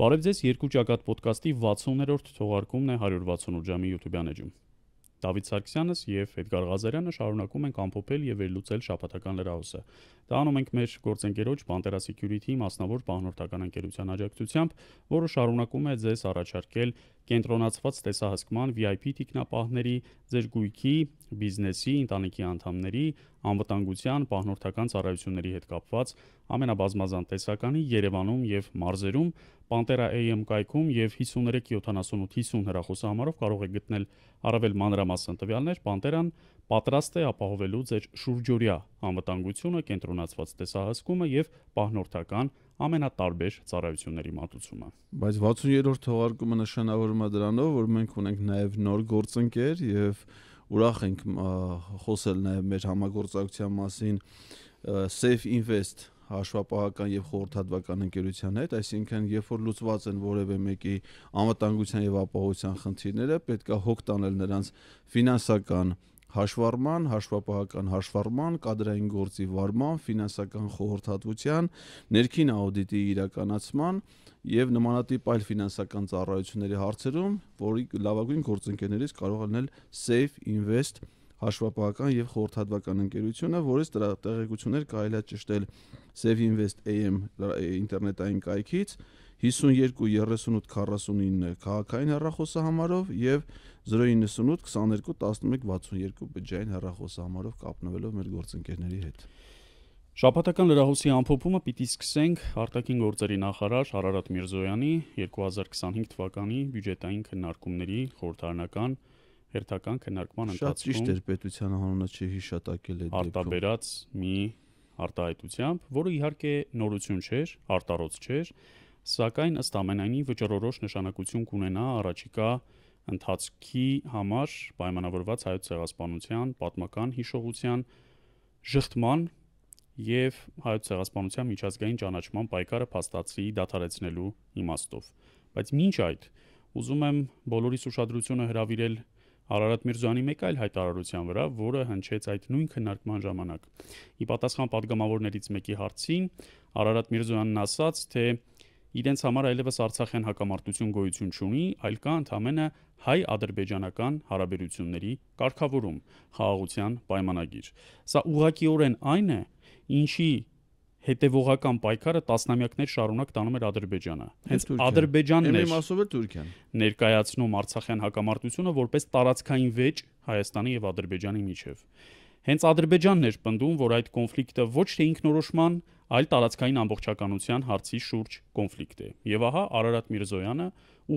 Բարև ձեզ, երկու ճակատ ոդկասթի 60-րդ թողարկումն է 168 ժամի YouTube-յան էջում։ Դավիթ Սարգսյանս եւ Էդգար Ղազարյանը շարունակում են ամփոփել եւ վերլուծել շաբաթական լրահոսը։ Դա անում ենք մեր գործընկերոջ Pantera Security-ի մասնավոր բանորթական ընկերության աջակցությամբ, որը շարունակում է ձեզ առաջարկել կենտրոնացված տեսահսկման VIP տիկնապահների, ձեր գույքի, բիզնեսի, ընտանիքի անդամների, անվտանգության, բանորթական ծառայությունների հետ կապված ամենաբազմազան տեսականի Երևանում եւ մարզերում Pantera AM կայքում եւ 537850 հեռախոսահամարով կարող եք գտնել առավել մանրամասն տվյալներ Pantera-ն պատրաստ է ապահովելու ձեր շուրջօրյա անվտանգությունը, կենտրոնացված տեսահասկումը եւ պահնորդական ամենատարբեր ծառայությունների մատուցումը։ Բայց 60-րդ թողարկումը նշանավորում է դրանով, որ մենք ունենք նաեւ նոր գործընկեր եւ ուրախ ենք խոսել նաեւ մեր համագործակցության մասին Safe Invest հաշվապահական եւ խորհրդատվական ընկերության հետ, այսինքն երբ որ լուծված են որևէ մեկի անվտանգության եւ ապահովության խնդիրները, պետք է հոգ տանել նրանց ֆինանսական հաշվառման, հաշվապահական հաշվառման, կադրային գործի վարման, ֆինանսական խորհրդատվության, ներքին աուդիտի իրականացման եւ նմանատիպ այլ ֆինանսական ծառայությունների հարցերում, որի լավագույն գործընկերներից կարող են լինել Safe Invest հաշվապահական եւ խորհրդատվական ընկերությունը, որից դրա տեղեկություններ կարելի է ճշտել Save Invest AM ինտերնետային կայքից 523849 քաղաքային հեռախոսահամարով եւ 098221162 բջջային հեռախոսահամարով կապնվելով մեր գործընկերների հետ։ Շաբաթական լրահոսի ամփոփումը պիտի սկսենք արտաքին գործերի նախարար Հարարատ Միրզոյանի 2025 թվականի բյուջետային քննարկումների խորհրդարանական հերթական քննարկման ընթացքում շատ ճիշտ էր պետության հանունը չհիշատակել այդ դեպքում արտաբերած մի արտահայտությամբ, որը իհարկե նորություն չէր, արտարոց չէր, սակայն ըստ ամենայնի վճռորոշ նշանակություն կունենա առաջիկա ընթացքի համար պայմանավորված հայոց ցեղասպանության պատմական հիշողության շղթման եւ հայոց ցեղասպանության միջազգային ճանաչման պայքարը փաստացի դադարեցնելու իմաստով։ Բայց ոչ այդ ուզում եմ բոլորիս ուշադրությունը հրավիրել Արարատ Միրզյանի մեկ այլ հայտարարության վրա, որը հնչեց այդ նույն քննարկման ժամանակ։ Ի պատասխան падգամավորներից մեկի հարցին Արարատ Միրզյանն ասաց, թե իրենց համար այլևս Արցախյան հակամարտություն գոյություն չունի, այլ կա ընդամենը հայ-ադրբեջանական հարաբերությունների կարգավորում, խաղաղության պայմանագիր։ Սա ուղղակիորեն այն է, ինչի հետևողական պայքարը տասնամյակներ շարունակ տանում էր Ադրբեջանը։ Հենց Ադրբեջանն էր։ Եմի մասով էր Թուրքիան։ Ներկայացնում Արցախյան հակամարտությունը որպես տարածքային վեճ Հայաստանի եւ Ադրբեջանի միջև։ Հենց Ադրբեջանն էր պնդում, որ այդ կոնֆլիկտը ոչ թե ինքնորոշման, այլ տարածքային ամբողջականության հարցի շուրջ կոնֆլիկտ է։ Եվ ահա Արարատ Միրզոյանը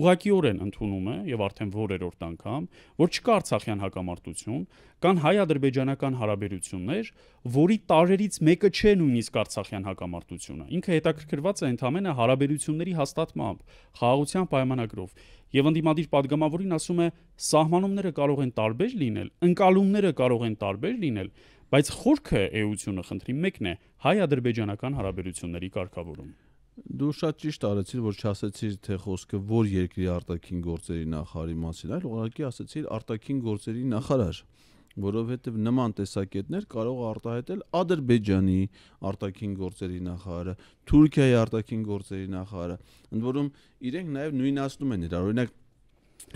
ուղղակիորեն ընդունում է եւ արդեն որերորդ անգամ, որ չկա Արցախյան հակամարտություն, կան հայ-ադրբեջանական հարաբերություններ, որի տարերից մեկը չէ նույնիսկ Արցախյան հակամարտությունը։ Ինքը հետաքրքրված է ընդամենը հարաբերությունների հաստատմամբ, խաղաղության պայմանագրով։ Եվ ընդդիմադիր падգամավորին ասում է՝ սահմանումները կարող են տարբեր լինել, ընկալումները կարող են տարբեր լինել, Բայց խորքը էությունը խնդրի մեկն է՝ հայ-ադրբեջանական հարաբերությունների կարգավորում։ Դու շատ ճիշտ արեցիր, որ չասեցիր, թե խոսքը որ երկրի արտաքին գործերի նախարարի մասին, այլ ուղղակի ասեցիր արտաքին գործերի նախարար, որովհետև նման տեսակետներ կարող արտահայտել Ադրբեջանի արտաքին գործերի նախարարը, Թուրքիայի արտաքին գործերի նախարարը։ Ընդ որում իրենք նաև նույնացնում են իրար։ Օրինակ,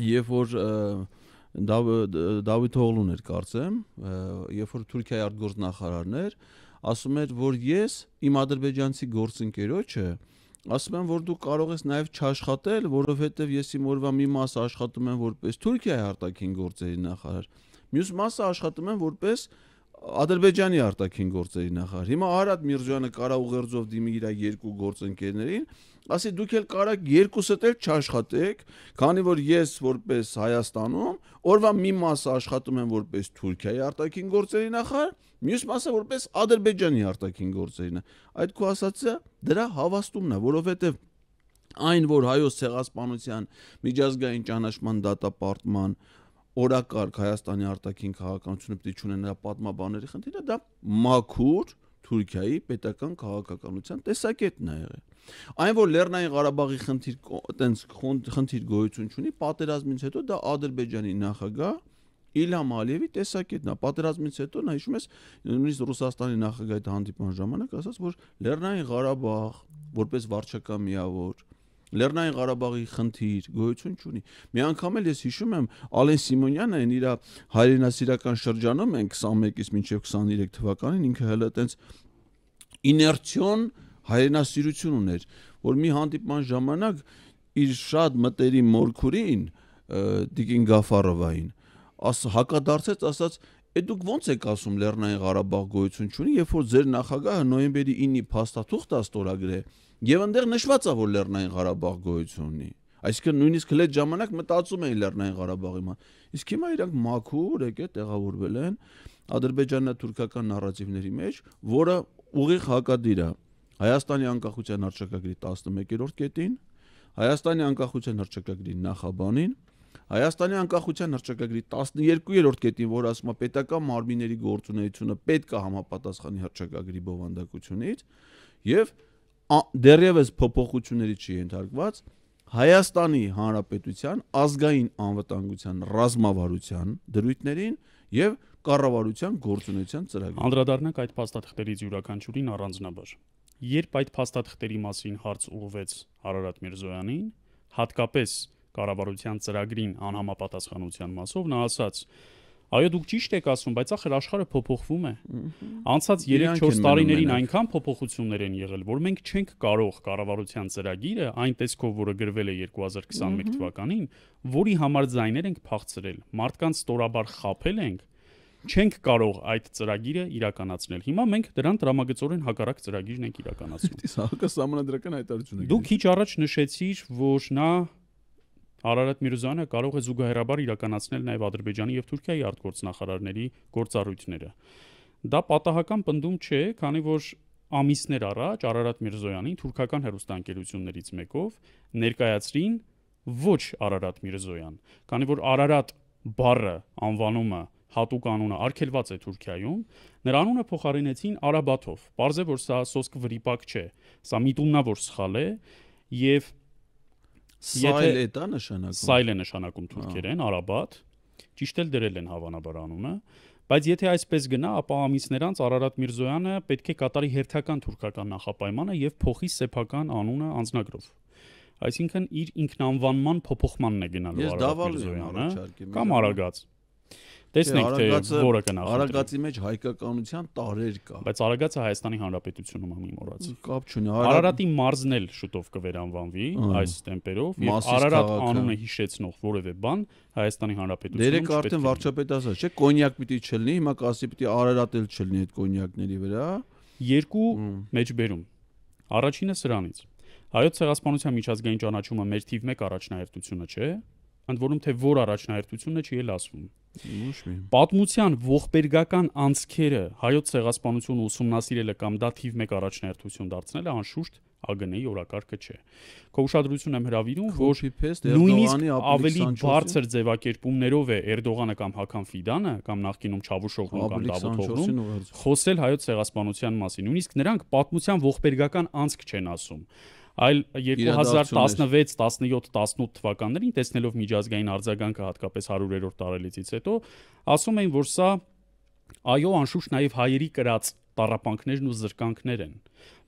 երբ որ և, Դավիթ Օղլուն էր կարծեմ, երբ որ Թուրքիայի արտգործնախարարն էր, ասում էր, որ ես իմ ադրբեջանցի գործընկերոջը ասում եմ, որ դու կարող ես նաև չաշխատել, որովհետև ես իմ օրվա մի մասը աշխատում եմ որպես Թուրքիայի արտաքին գործերի նախարար, մյուս մասը աշխատում եմ որպես Ադրբեջանի արտաքին գործերի նախարար։ Հիմա Արադ Միրզոյանը կարա ուղերձով դիմի իր երկու գործընկերներին, ասի դուք էլ կարաք երկուսդ էլ չաշխատեք, քանի որ ես որպես Հայաստանում օրվա մի մասը աշխատում եմ որպես Թուրքիայի արտաքին գործերի նախարար, մյուս մասը որպես Ադրբեջանի արտաքին գործերին։ Այդ քո ասածը դրա հավաստումն է, որովհետև այն որ հայոց ցեղասպանության միջազգային ճանաչման դատապարտման օրակարգ Հայաստանի արտաքին քաղաքականությունը պիտի ճանաչեն պատմաբաների խնդիրը, դա մաքուր Թուրքիայի պետական քաղաքականության տեսակետն է եղել։ Այն որ Լեռնային Ղարաբաղի խնդիր տենց խնդիր գոյություն ունի, պատերազմից հետո դա Ադրբեջանի նախագահ Իլհամ Ալիևի տեսակետն է։ Պատերազմից հետո նա հիշում ես նույնիսկ Ռուսաստանի նախագահի հանդիպման ժամանակ ասաց, որ Լեռնային Ղարաբաղ որպես վարչական միավոր Լեռնային Ղարաբաղի խնդիր գոյություն չունի։ Մի անգամ էլ ես հիշում եմ Ալեն Սիմոնյանը այն իր հայրենասիրական շրջանում են 21-ից մինչև 23 թվականին ինքը հələ տենց իներցիոն հայրենասիրություն ուներ, որ մի հանդիպման ժամանակ իր շատ մտերի մորքուրին Դիգին Գաֆարովային աս հակադարձեց, ասաց Է դուք ո՞նց եք ասում Լեռնային Ղարաբաղ գոյություն ունի, երբ որ ձեր նախագահը նոյեմբերի 9-ի փաստաթուղթը ստորագրել է Եվ այնտեղ նշված է, որ Լեռնային Ղարաբաղ գոյություն ունի։ Այսինքն նույնիսկ հենց ժամանակ մտածում էին Լեռնային Ղարաբաղի մա։ Իսկ հիմա իրանք մաքուր եկե տեղավորվել են ադրբեջանա-թուրքական նարատիվների մեջ, որը ուղիղ հակադիր է Հայաստանի անկախության հռչակագրի 11-րդ կետին, Հայաստանի անկախության հռչակագրի նախաբանին, Հայաստանի անկախության հռչակագրի 12-րդ կետին, որ ասում է պետական մարմինների գործունեությունը պետք է համապատասխանի հռչակագրի բովանդակությունից, եւ դեռևս փոփոխությունների չի ենթարկված Հայաստանի Հանրապետության ազգային անվտանգության ռազմավարության դրույթներին եւ կառավարության գործունեության ծրագրին։ Անդրադառնանք այդ փաստաթղթերից յուրաքանչյուրին առանձնաբար։ Երբ այդ փաստաթղթերի մասին հարց ուղղվեց Հարարատ Միրզոյանին, հատկապես կառավարության ծրագրին անհամապատասխանության մասով նա ասաց, Այո, դուք ճիշտ եք ասում, բայց ախր աշխարհը փոփոխվում է։ Անցած 3-4 տարիներին այնքան փոփոխություններ են եղել, որ մենք չենք կարող կառավարության ծրագիրը այն տեսքով, որը գրվել է 2021 թվականին, որի համար ձայներ ենք փախցրել, մարդկանց ստորաբար խაფել ենք, չենք կարող այդ ծրագիրը իրականացնել։ Հիմա մենք դրան դրամագծորեն հակառակ ծրագիրն ենք իրականացնում։ Իսկ հակասահմանադրական հայտարարությունը։ Դու քիչ առաջ նշեցիր, որ նա Արարատ Միրզյանը կարող է զուգահեռաբար իրականացնել նաև Ադրբեջանի եւ Թուրքիայի արտգործնախարարների գործառույթները։ Դա պատահական պնդում չէ, քանի որ ամիսներ առաջ Արարատ Միրզոյանին թուրքական հերոստանգերություններից մեկով ներկայացրին ոչ Արարատ Միրզոյան, քանի որ Արարատ բառը անվանումը հատուկ անունը արգելված է Թուրքիայում, նրա անունը փոխարինեցին Արաբաթով։ Պարզ է, որ սա սոսկ վրիպակ չէ, սա միտումնավոր սխալ է եւ Սայլ է դա նշանակում։ Սայլ է նշանակում թուրքերեն, արաբատ։ Ճիշտ էլ դրել են հավանաբար անունը, բայց եթե այսպես գնա, ապա ամիսներ անց Արարատ Միրզոյանը պետք է կատարի հերթական թուրքական նախապայմանը եւ փոխի սեփական անունը անձնագրով։ Այսինքն իր ինքնանվանման փոփոխմանն է գնալու Արարատ Միրզոյանը կամ արագած։ Տեսնենք թե որը կնախ։ Արագածի մեջ հայկականության տարեր կա։ Բայց Արագածը Հայաստանի Հանրապետությունում է միմորած։ Կապ չունի։ Արարատի մարզն էլ շուտով կվերանվանվի այս տեմպերով եւ Արարատ անունը հիշեցնող որևէ բան Հայաստանի Հանրապետությունում չպետք է։ Դերեք արդեն վարչապետ ասած, չէ՞, կոնյակ պիտի չլինի, հիմա կասի պիտի Արարատ էլ չլինի այդ կոնյակների վրա։ Երկու մեջբերում։ Առաջինը սրանից։ Հայոց ցեղասպանության միջազգային ճանաչումը մեր թիվ 1 առաջնահերթությունը չէ, ընդ որում թե որ առաջնահերթությունը չի էլ ասվում։ Ոչ մի։ Պատմության ողբերգական անցքերը հայոց ցեղասպանությունը ուսումնասիրելը կամ դա թիվ 1 առաջնահերթություն դարձնելը անշուշտ ԱԳՆ-ի օրակարգը չէ։ Քո ուշադրություն եմ հրավիրում, որ նույնիսկ ավելի բարձր ձևակերպումներով է Էրդողանը կամ Հական Ֆիդանը կամ նախկինում Չավուշօղլուն կամ Դավութօղլուն խոսել հայոց ցեղասպանության մասին։ Նույնիսկ նրանք պատմության ողբերգական անցք չեն ասում այլ 2016, 17, 18 թվականներին տեսնելով միջազգային արձագանքը հատկապես 100-երորդ տարելիցից հետո, ասում էին, որ սա այո, անշուշտ նաև հայերի կրած տարապանքներն ու զրկանքներ են։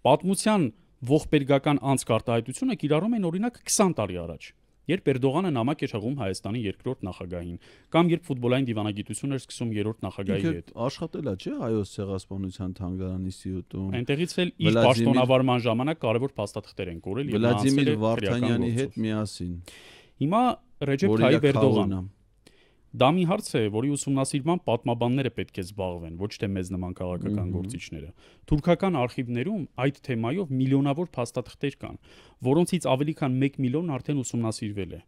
Պատմության ողբերգական անց կարտահայտությունը կիրառում են օրինակ 20 տարի առաջ երբ Էրդողանը նամակ էր հղում Հայաստանի երկրորդ նախագահին, կամ երբ ֆուտբոլային դիվանագիտությունը էր սկսում երրորդ նախագահի հետ։ Աշխատելա, չէ, հայոց ցեղասպանության թանգարանի սիուտում։ Այնտեղից էլ իր պաշտոնավարման ժամանակ կարևոր փաստաթղթեր են կորել եւ Վլադիմիր Վարդանյանի հետ միասին։ Հիմա Ռեջեփ Թայիպ Էրդողանը Դա մի հարց է, որի ուսումնասիրման պատմաբանները պետք է զբաղվեն, ոչ թե մեզ նման քաղաքական գործիչները։ Թուրքական արխիվներում այդ թեմայով միլիոնավոր փաստաթղթեր կան, որոնցից ավելի քան 1 միլիոն արդեն ուսումնասիրվել է։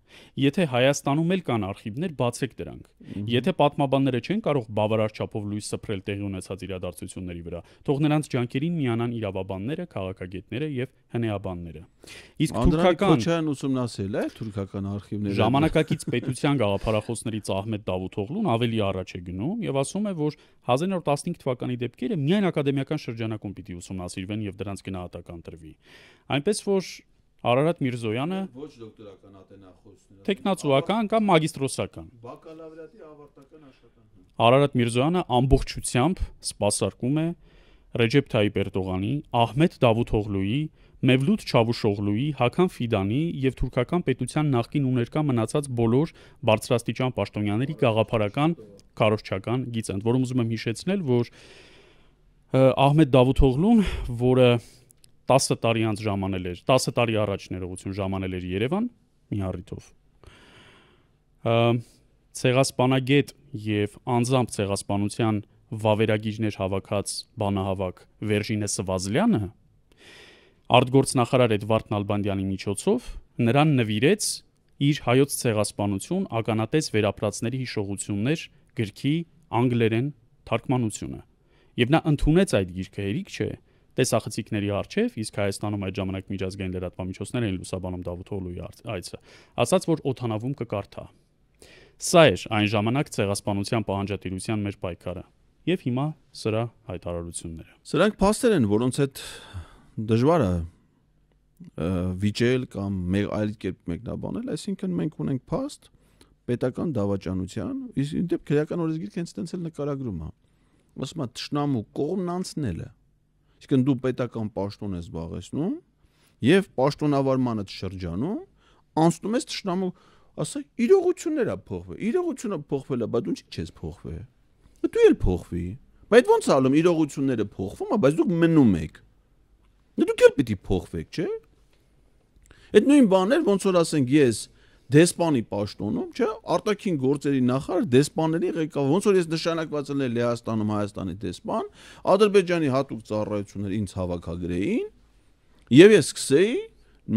Եթե Հայաստանում էլ կան արխիվներ, բացեք դրանք։ Եթե պատմաբանները չեն կարող բավարար չափով լույս սփռել տեղի ունեցած իրադարձությունների վրա, թող նրանց ջանքերին միանան իրավաբանները, քաղաքագետները եւ հնեաբանները։ Իսկ թուրքական Քոչարյան ուսումնասիրել է թուրքական արխիվները։ Ժամանակակից պետության գաղափարախոսների ծաղ Ահմեդ Դավութօղլուն ավելի առաջ է գնում եւ ասում է, որ 1915 թվականի դեպքերը միայն ակադեմիական շրջանակում պիտի ուսումնասիրվեն եւ դրանց գնահատական տրվի։ Այնպես որ Արարատ Միրզոյանը ոչ դոկտորական ատենախոսներ, տեխնացուական կամ մագիստրոսական։ Բակալավրիատի ավարտական աշխատանք։ Արարատ Միրզոյանը ամբողջությամբ սпасարկում է Ռեջեփ Թայիպ Էրդողանի, Ահմեդ Դավութօղլուի Մևլութ Չավուշօղլուի, Հական Ֆիդանի եւ Թուրքական պետության նախկին ու ներկա մնացած բոլոր բարձրաստիճան պաշտոնյաների գաղափարական քարոշչական գիծընդ, որում ուզում եմ հիշեցնել, որ Ահմեդ Դավութօղլուն, որը 10 տարի անց ժամանել էր, 10 տարի առաջ ներողություն ժամանել էր Երևան մի առիթով։ Ցեղասպանագետ եւ անձամբ ցեղասպանության վավերագիրներ հավաքած բանահավաք Վերժինե Սվազլյանը Արտգործնախարար Էդվարդ Նալբանդյանի միջոցով նրան նվիրեց իր հայոց ցեղասպանություն ականատես վերապրածների հիշողություններ գրքի անգլերեն թարգմանությունը։ Եվ նա ընդունեց այդ գիրքը հերիք չէ տեսախցիկների արչև, իսկ Հայաստանում այդ ժամանակ միջազգային լրատվամիջոցներ էին լուսաբանում Դավթ Օլուի այցը, ասաց որ օթանավում կկարդա։ Սա էր այն ժամանակ ցեղասպանության պահանջատիրության մեր պայքարը։ Եվ հիմա սրա հայտարարությունները։ Սրանք փաստեր են, որոնց հետ դժվար է վիճել կամ մեր այլ կերպ մեկնաբանել, այսինքն մենք ունենք փաստ պետական դավաճանության, իսկ դեպք քրեական օրենսգիրքը հենց այդպես էլ նկարագրում է։ Ասում է ճշնամու կողմն անցնելը։ Իսկն դու պետական պաշտոն ես զբաղեցնում եւ պաշտոնավարմանդ շրջանում անցնում ես ճշնամու, ասա, իրողություններ է փոխվել։ Իրողությունը փոխվել է, բայց դու ինչ չես փոխվել։ Դու էլ փոխվի։ Բայց ո՞նց ալում իրողությունները փոխվում է, բայց դուք մնում եք։ Դե դուք էլ պիտի փոխվեք, չէ՞։ Այդ նույն բաներ, ոնց որ ասենք ես դեսպանի պաշտոնում, չէ՞, արտաքին գործերի նախարար դեսպանների ղեկավար, ոնց որ ես նշանակված եմ Լեհաստանում Հայաստանի դեսպան, Ադրբեջանի հատուկ ծառայությունները ինձ հավաքագրեին, եւ ես սկսեի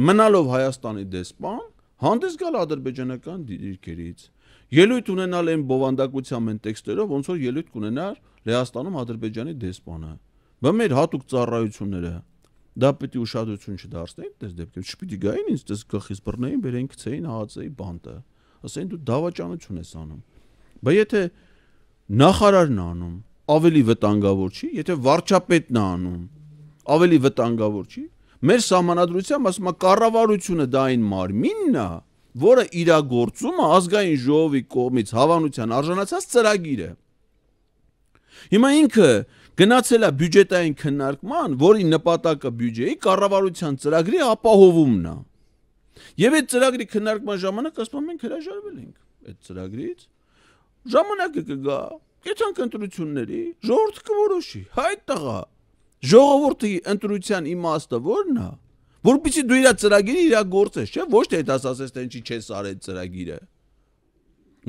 մնալով Հայաստանի դեսպան հանդես գալ ադրբեջանական դիրքերից ելույթ ունենալ այն բովանդակությամբ այն տեքստերով, ոնց որ ելույթ կունենար Լեհաստանում Ադրբեջանի դեսպանը։ Բա մեր հատուկ ծառայությունները դա պիտի ուշադրություն չդարձնեին դες դեպքում չպիտի գային ինձ դες գլխից բռնեին բերեն գցեին հացեի բանտը ասեն դու դավաճանություն ես անում բայց եթե նախարարն անում ավելի վտանգավոր չի եթե վարչապետն անում ավելի վտանգավոր չի մեր համանadrությամբ ասում է կառավարությունը դա այն մարմինն է որը իրագործում է ազգային ժողովի կողմից հավանության արժանացած ծրագիրը հիմա ինքը գնացել է բյուջետային քննարկման, որի նպատակը բյուջեի կառավարության ծրագրի ապահովումն է։ Եվ այդ ծրագրի քննարկման ժամանակ ասում եմ մենք հրաժարվել ենք այդ ծրագրից։ Ժամանակը կգա, կեցանք ընտրությունների, ժողովուրդը կորոշի։ Հայտ տղա, ժողովրդի ընտրության իմաստը ո՞րն է։ Որպեսի դու իր ծրագիրը իր գործես, չէ՞, ոչ թե դասասես թե ինչի չես արել ծրագիրը։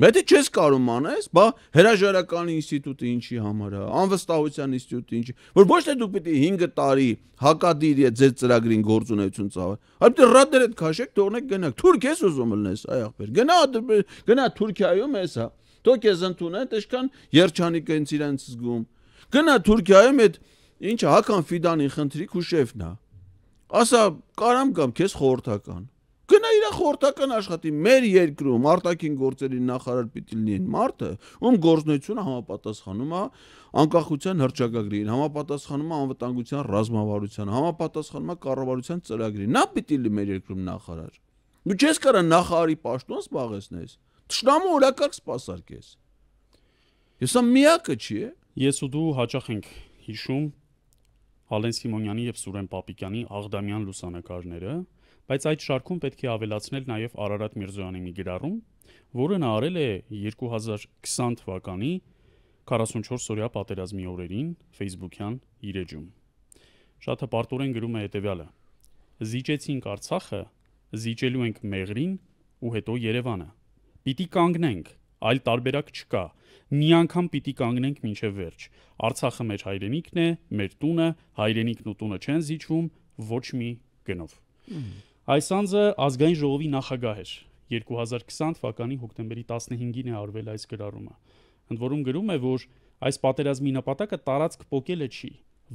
Մետի չես կարող անես, բա հրաժարական ինստիտուտը ինչի համար է, անվստահության ինստիտուտը ինչի, որ ոչ թե դուք պիտի 5 տարի հակադիր է ձեր ծրագրին գործունեություն ծավալ, այլ պիտի ռադերդ քաշեք, թողնեք գնաք։ Թուրք ես ուզում լնես, այ ախպեր։ Գնա գնա Թուրքիայում էս հա։ Թո քեզ ընդունեն, ինչքան երջանիկ են իրենց զգում։ Գնա Թուրքիայում այդ ինչ Հական Ֆիդանի խնդրի քուշևն է։ Ասա, կարամ կամ քեզ խորհրդական։ Գնա իր խորտական աշխատի մեր երկրում արտաքին գործերի նախարար պիտի լինի այն մարդը, ում գործնությունը համապատասխանում է անկախության հռչակագրին, համապատասխանում է անվտանգության ռազմավարության, համապատասխանում է կառավարության ծրագրին։ Նա պիտի լինի մեր երկրում նախարար։ Դու չես կարա նախարարի պաշտոն զբաղեցնես։ Տշնամու օրակարգ սпасարկես։ Ես սա միակը չի է։ Ես ու դու հաճախ ենք հիշում Հալեն Սիմոնյանի եւ Սուրեն Պապիկյանի Աղդամյան լուսանկարները, Բայց այդ շարքում պետք է ավելացնել նաև Արարատ Միրզոյանի մի գրառում, որը նա արել է 2020 թվականի 44-օրյա պատերազմի օրերին Facebook-յան իր էջում։ Շատ հպարտորեն գրում է հետևյալը. Զիջեցինք Արցախը, զիջելու ենք Մեղրին ու հետո Երևանը։ Պիտի կանգնենք, այլ տարբերակ չկա։ Մի անգամ պիտի կանգնենք մինչև վերջ։ Արցախը մեր հայրենիքն է, մեր տունը, հայրենիքն ու տունը չեն զիջվում ոչ մի գնով։ mm -hmm. Այս անձը ազգային ժողովի նախագահ էր։ 2020 թվականի հոկտեմբերի 15-ին է արվել այս գրառումը։ Ընդ որում գրում է, որ այս պատերազմի նպատակը տարածք փոկելը չի,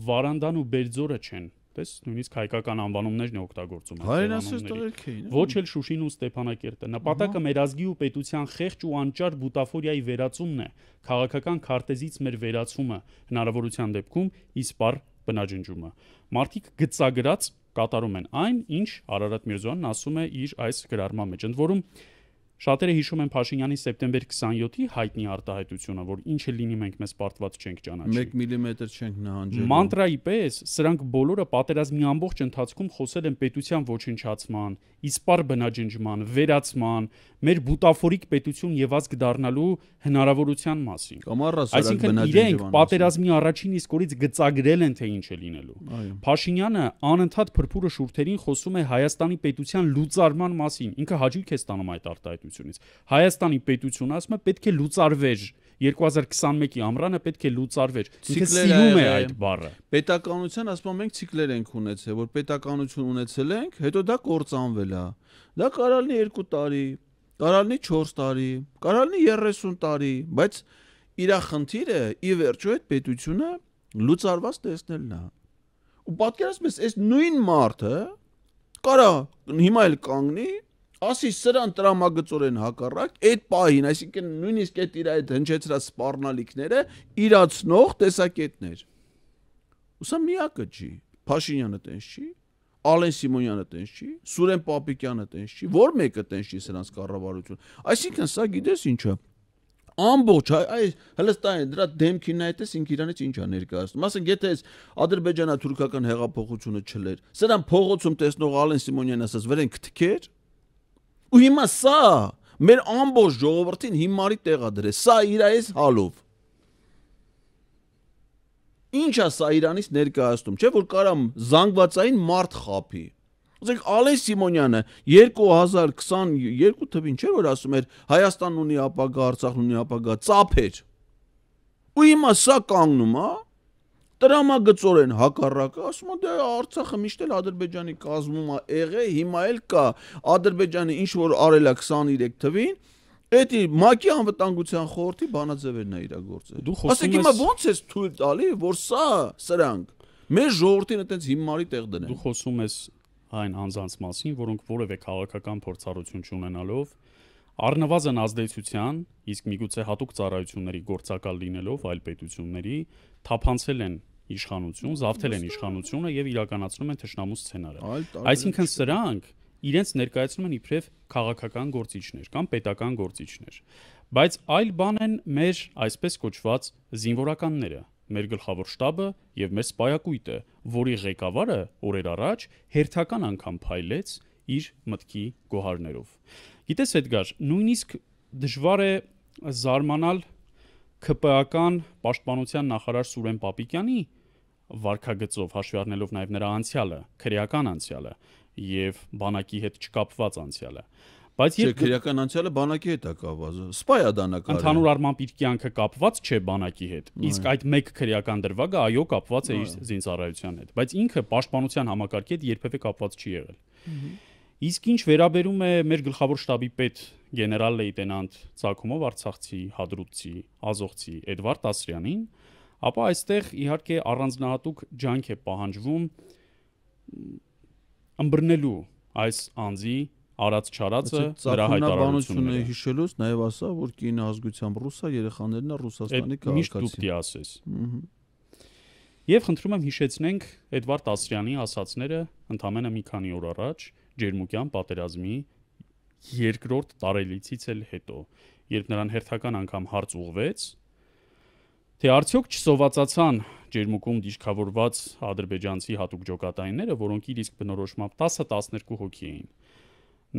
վարանդան ու բերձորը չեն։ Տես նույնիսկ հայկական անվանումներն է օգտագործում։ Հայրենասեր տղերք էին։ հա։ Ոչ էլ Շուշին ու Ստեփանակերտը։ Նպատակը մեր ազգի ու պետության խեղճ ու անճար բուտաֆորիայի վերացումն է, քաղաքական քարտեզից մեր վերացումը, հնարավորության դեպքում իսպար բնաջնջումը։ Մարտիկ գծագրած կատարում են այն, ինչ Արարատ Միրզոյանն ասում է իր այս գրառման մեջ, ընդ որում շատերը հիշում են Փաշինյանի սեպտեմբեր 27-ի հայտնի արտահայտությունը, որ ինչը լինի մենք մեզ պարտված չենք ճանաչել։ 1 մմ-ը չենք նահանջել։ Մանտրայի պես սրանք բոլորը պատերազմի ամբողջ ընթացքում խոսել են պետության ոչնչացման, իսպար բնաջնջման, վերացման, մեր բուտաֆորիկ պետություն եւածք դառնալու հնարավորության մասին։ Այսինքն իրենք պատերազմի առաջին իսկ օրից գծագրել են թե ինչ է լինելու։ Փաշինյանը անընդհատ փրփուրը շուրթերին խոսում է Հայաստանի պետության լուծարման մասին։ Ինքը հաջիկ է ստանում այդ արտահայտությունից։ Հայաստանի պետությունը ասում է պետք է լուծարվեր 2021-ի ամռանը պետք է լուծարվեր։ Ինքը սիրում է այդ բառը։ Պետականության ասում ենք ցիկլեր ենք ունեցել, որ պետականություն ունեցել ենք, հետո դա կործանվել է։ Դա կարալնի 2 տարի, կարալնի 4 տարի, կարալնի 30 տարի, բայց իր խնդիրը ի վերջո այդ պետությունը լուծարված տեսնելն է։ Ու պատկերացնում ես, այս նույն մարդը կարա հիմա էլ կանգնի, ասի սրան տրամագծորեն հակառակ, այդ պահին, այսինքն նույնիսկ այդ իր այդ հնչեցրած սպառնալիքները իրացնող տեսակետներ։ Ոսա միակը չի, Փաշինյանը տենց չի։ Ալեն Սիմոնյանը տենց չի, Սուրեն Պապիկյանը տենց չի, որ մեկը տենց չի սրանց կառավարություն։ Այսինքն սա գիտես ինչա ամբողջ այ հլստային դրա դեմքին այդպես ինք իրանից ինչ է ներկայացնում ասենք եթե այս ադրբեջանա թուրքական հեղափոխությունը չլեր սրան փողոցում տեսնող ալեն սիմոնյանն ասած վրեն քթքեր ու հիմա սա մեր ամբողջ ժողովրդին հիմարի տեղա դրել սա իր այս հալով Ինչ է սա Իրանից ներկայացնում, չէ՞ որ կարամ զանգվածային մարդ խափի։ Ուզեք Ալես Սիմոնյանը 2022 թվին չէ որ ասում էր Հայաստանն ունի ապագա, Արցախն ունի ապագա, ծափեր։ Ու հիմա սա կանգնում, հա՞։ Տրամագծորեն հակառակը ասում է դե Արցախը միշտ էլ Ադրբեջանի կազմում է եղե, հիմա էլ կա Ադրբեջանը ինչ որ արել է 23 թվին, Էդի ՄԱԿ-ի անվտանգության խորհրդի բանաձևերն է իրագործել։ Դու խոսում ես Ասեք հիմա ո՞նց ես թույլ տալի, որ սա սրանք մեր ժողովրդին այտենց հիմարի տեղ դնեն։ Դու խոսում ես այն անձանց մասին, որոնք որևէ քաղաքական փորձառություն չունենալով առնվազն ազդեցության, իսկ միգուցե հատուկ ծառայությունների գործակալ լինելով այլ պետությունների թափանցել են իշխանություն, զավթել են իշխանությունը եւ իրականացնում են թշնամու սցենարը։ Այսինքն սրանք իրենց ներկայացնում են իբրև քաղաքական գործիչներ կամ պետական գործիչներ։ Բայց այլ բան են մեր այսպես կոչված զինվորականները, մեր գլխավոր շտաբը եւ մեր սպայակույտը, որի ղեկավարը օրեր առաջ հերթական անգամ փայլեց իր մտքի գոհարներով։ Գիտես Էդգար, նույնիսկ դժվար է զարմանալ ԿՊԱ-կան պաշտպանության նախարար Սուրեն Պապիկյանի վարկագծով հաշվի առնելով նաև նրա անցյալը, քրեական անցյալը, եւ բանակի հետ չկապված անցյալը։ Բայց երբ քրեական անցյալը բանակի հետ է կապված, սպայադանակար։ Ընդհանուր առմամբ իր կյանքը կապված չէ բանակի հետ։ Իսկ այդ մեկ քրեական դրվագը այո կապված է իր զինծառայության հետ, բայց ինքը պաշտպանության համակարգի հետ երբևէ կապված չի եղել։ Իսկ ինչ վերաբերում է մեր գլխավոր շտաբի պետ գեներալ լեյտենանտ Ցակումով Արցախցի, Հադրուտցի, Ազոխցի Էդվարդ Ասրյանին, ապա այստեղ իհարկե առանձնահատուկ ջանք է պահանջվում ըմբռնելու այս անձի արած չարածը նրա հայտարարությունն է հիշելուց նաև ասա որ կինը ազգությամբ ռուս է երեխաներն է ռուսաստանի քաղաքացի միշտ դուք դիասես եւ խնդրում եմ հիշեցնենք Էդվարդ Ասրյանի ասացները ընդամենը մի քանի օր առաջ Ջերմուկյան պատերազմի երկրորդ տարելիցից էլ հետո երբ նրան հերթական անգամ հարց ուղվեց թե արդյոք չսովածացան ջերմուկում դիշկավորված ադրբեջանցի հատուկ ջոկատայինները, որոնք իրիսկ բնորոշմամբ 10-12 հոգի էին։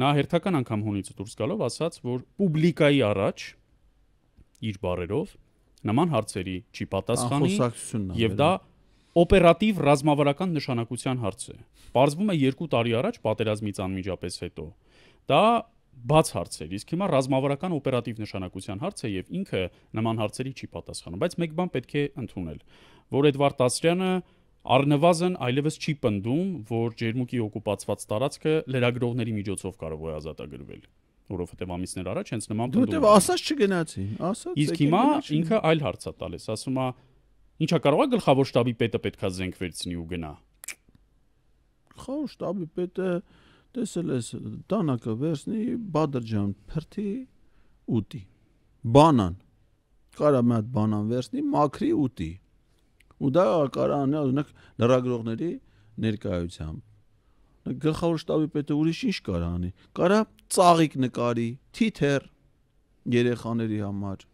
Նա հերթական անգամ հունից դուրս գալով ասաց, որ պուբլիկայի առաջ իր բարերով նման հարցերի չի պատասխանի եւ հա։ դա օպերատիվ ռազմավարական նշանակության հարց է։ Պարզվում է 2 տարի առաջ պատերազմից անմիջապես հետո։ Դա բաց հարցեր, իսկ հիմա ռազմավարական օպերատիվ նշանակության հարց է եւ ինքը նման հարցերի չի պատասխանում, բայց մեկ բան պետք է ընդունել, որ Էդվարդ Ասրյանը Արնվազն այլևս չի պնդում, որ Ջերմուկի օկուպացված տարածքը լրագրողների միջոցով կարող է ազատագրվել որովհետև ամիսներ առաջ հենց նման բնդում։ Որովհետև ասած չգնացին, ասած։ Իսկ հիմա ինքը այլ հարց է տալիս, ասում է ինչա կարող է գլխավոր շտաբի պետը պետքա զենք վերցնի ու գնա։ Խոր շտաբի պետը պետ տեսել ես տանակը վերցնի, բադրջան փրթի, ուտի։ Բանան կարա մի հատ բանան վերցնի, մաքրի ուտի։ Ու դա կարա անել օրինակ լրագրողների ներկայությամբ։ Գլխավոր շտաբի պետը ուրիշ ինչ կարա անի։ Կարա ծաղիկ նկարի, թիթեր երեխաների համար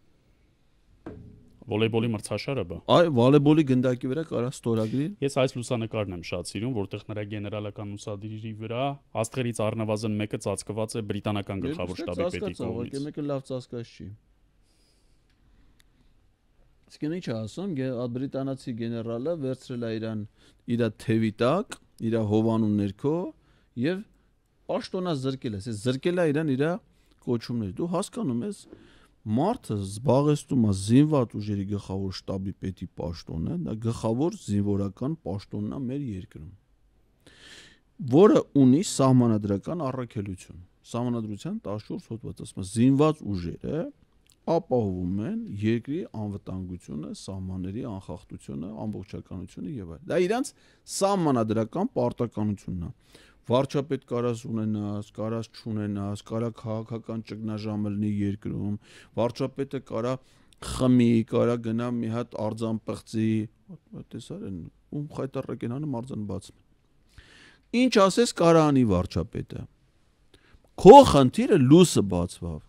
Վոլեյբոլի մրցաշարը բա։ Այ վոլեյբոլի գնդակի վրա կարա ստորագրի։ Ես այս լուսանկարն եմ շատ սիրում, որտեղ նրա գեներալական ուսադիրի վրա աստղերից առնվազն մեկը ծածկված է բրիտանական դե, գլխավոր շտաբի պետի կողմից։ Ծածկված, մեկը լավ ծածկած չի։ Իսկ ինչ ասում, բրիտանացի գեներալը վերցրել է իրան իր թևի տակ, իր հովանու ներքո եւ պաշտոնա զրկել է, զրկել է իրան իր կոչումներ։ Դու հասկանում ես, Մարտը զբաղեցնում է զինված ուժերի գլխավոր շտաբի պետի պաշտոնը, դա գլխավոր զինվորական պաշտոնն է մեր երկրում, որը ունի սահմանադրական առաքելություն։ Սահմանադրության 14 հոդվածը ասում է զինված ուժերը ապահովում են երկրի անվտանգությունը, սահմանների անխախտությունը, ամբողջականությունը եւ այլն։ Դա իրանց սահմանադրական պարտականությունն է վարչապետ կարաս ունենաս, կարաս չունենաս, կարա քաղաքական ճգնաժամ լինի երկրում, վարչապետը կարա խմի, կարա գնա մի հատ արձան պղծի, տեսարեն, ում խայտարակ են անում արձան բացում։ Ինչ ասես կարա անի վարչապետը։ Քո խնդիրը լուսը բացվավ։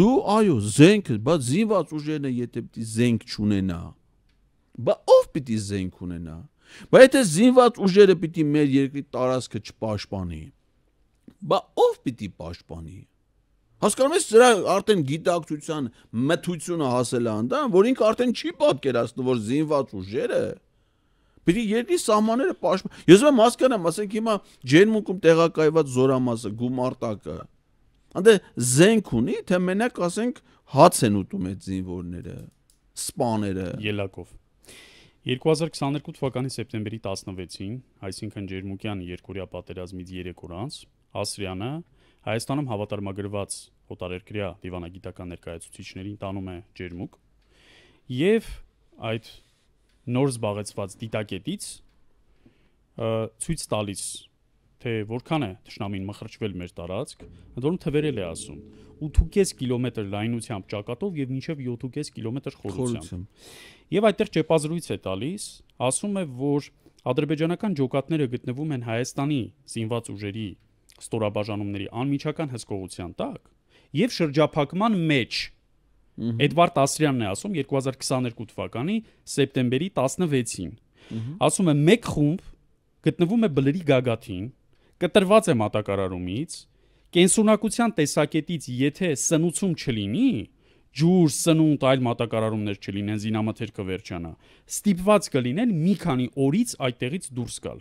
Դու այո, զենք, բայց զինված ուժերն է, եթե պիտի զենք չունենա։ Բա ով պիտի զենք ունենա։ Բայց այս զինված ուժերը պիտի մեր երկրի տարածքը չպաշտպանի։ Բա ով պիտի պաշտպանի։ Հասկանում ես, սրա արդեն գիտակցության մթությունը հասել է անդան, որ ինքը արդեն չի պատկերացնում, որ զինված ուժերը Պետք է երկրի սահմանները պաշտպան։ Ես ում հասկանամ, ասենք հիմա Ջերմուկում տեղակայված զորամասը, գումարտակը, Անդե զենք ունի, թե մենակ ասենք հաց են ուտում այդ զինվորները, սպաները։ Ելակով։ 2022 թվականի սեպտեմբերի 16-ին, այսինքն Ջերմուկյան երկուրյա պատերազմից 3 օր անց, Ասրյանը Հայաստանում հավատարմագրված օտարերկրյա դիվանագիտական ներկայացուցիչներին տանում է Ջերմուկ եւ այդ նոր զբաղեցված դիտակետից ցույց տալիս թե որքան է ճշնամին մխրճվել մեր տարածք, ընդ որում թվերել է ասում 8.5 կիլոմետր լայնությամբ ճակատով եւ մինչեւ 7.5 կիլոմետր խորությամբ։ Եվ այդտեղ ճեպազրույց է տալիս, ասում է, որ ադրբեջանական ջոկատները գտնվում են Հայաստանի զինված ուժերի ստորաբաժանումների անմիջական հսկողության տակ եւ շրջափակման մեջ։ Էդվարդ Ասրյանն է ասում 2022 թվականի սեպտեմբերի 16-ին։ Ասում է մեկ խումբ գտնվում է բլրի գագաթին, կտրված է մատակարարումից, կենսունակության տեսակետից եթե սնուցում չլինի, ջուր, սնունդ, այլ մատակարարումներ չլինեն, զինամթերքը վերջանա, ստիպված կլինեն մի քանի օրից այդտեղից դուրս գալ։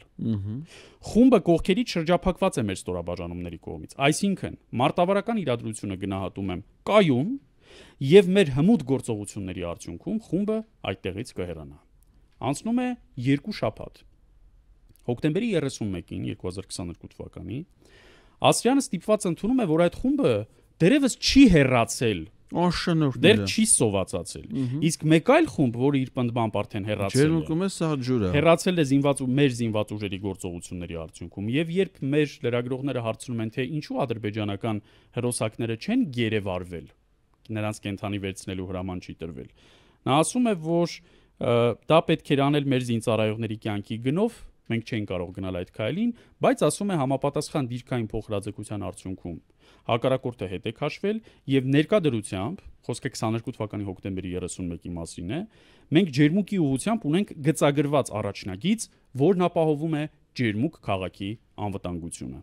Խումբը կողքերի շրջափակված է մեր ստորաբաժանումների կողմից։ Այսինքն, մարտավարական իրադրությունը գնահատում եմ կայուն եւ մեր հմուտ գործողությունների արդյունքում խումբը այդտեղից կհեռանա։ Անցնում է երկու շաբաթ Հոկտեմբերի 31-ին 2022 թվականի Ասրյանը ստիպված ընդունում է, որ այդ խումբը դերևս չի հերացել Աշնորհները։ Դեռ չի սովածացել։ Իսկ մեկ այլ խումբ, որը իր պնդմամբ արդեն հերացել է։ Ջերմուկում է սա ջուրը։ Հերացել է զինված ու մեր զինված ուժերի գործողությունների արդյունքում։ Եվ երբ մեր լրագրողները հարցնում են, թե ինչու ադրբեջանական հրոսակները չեն գերեվարվել, նրանց կենթանի վերցնելու հրաման չի տրվել։ Նա ասում է, որ դա պետք էր անել մեր զինծառայողների կյանքի գնով մենք չենք կարող գնալ այդ քայլին, բայց ասում է համապատասխան դիրքային փոխհրաձգության արդյունքում հակառակորդը հետ է քաշվել եւ ներկա դրությամբ, խոսքը 22 թվականի հոկտեմբերի 31-ի մասին է, մենք Ջերմուկի ուղությամբ ունենք գծագրված առաջնագիծ, որն ապահովում է Ջերմուկ քաղաքի անվտանգությունը։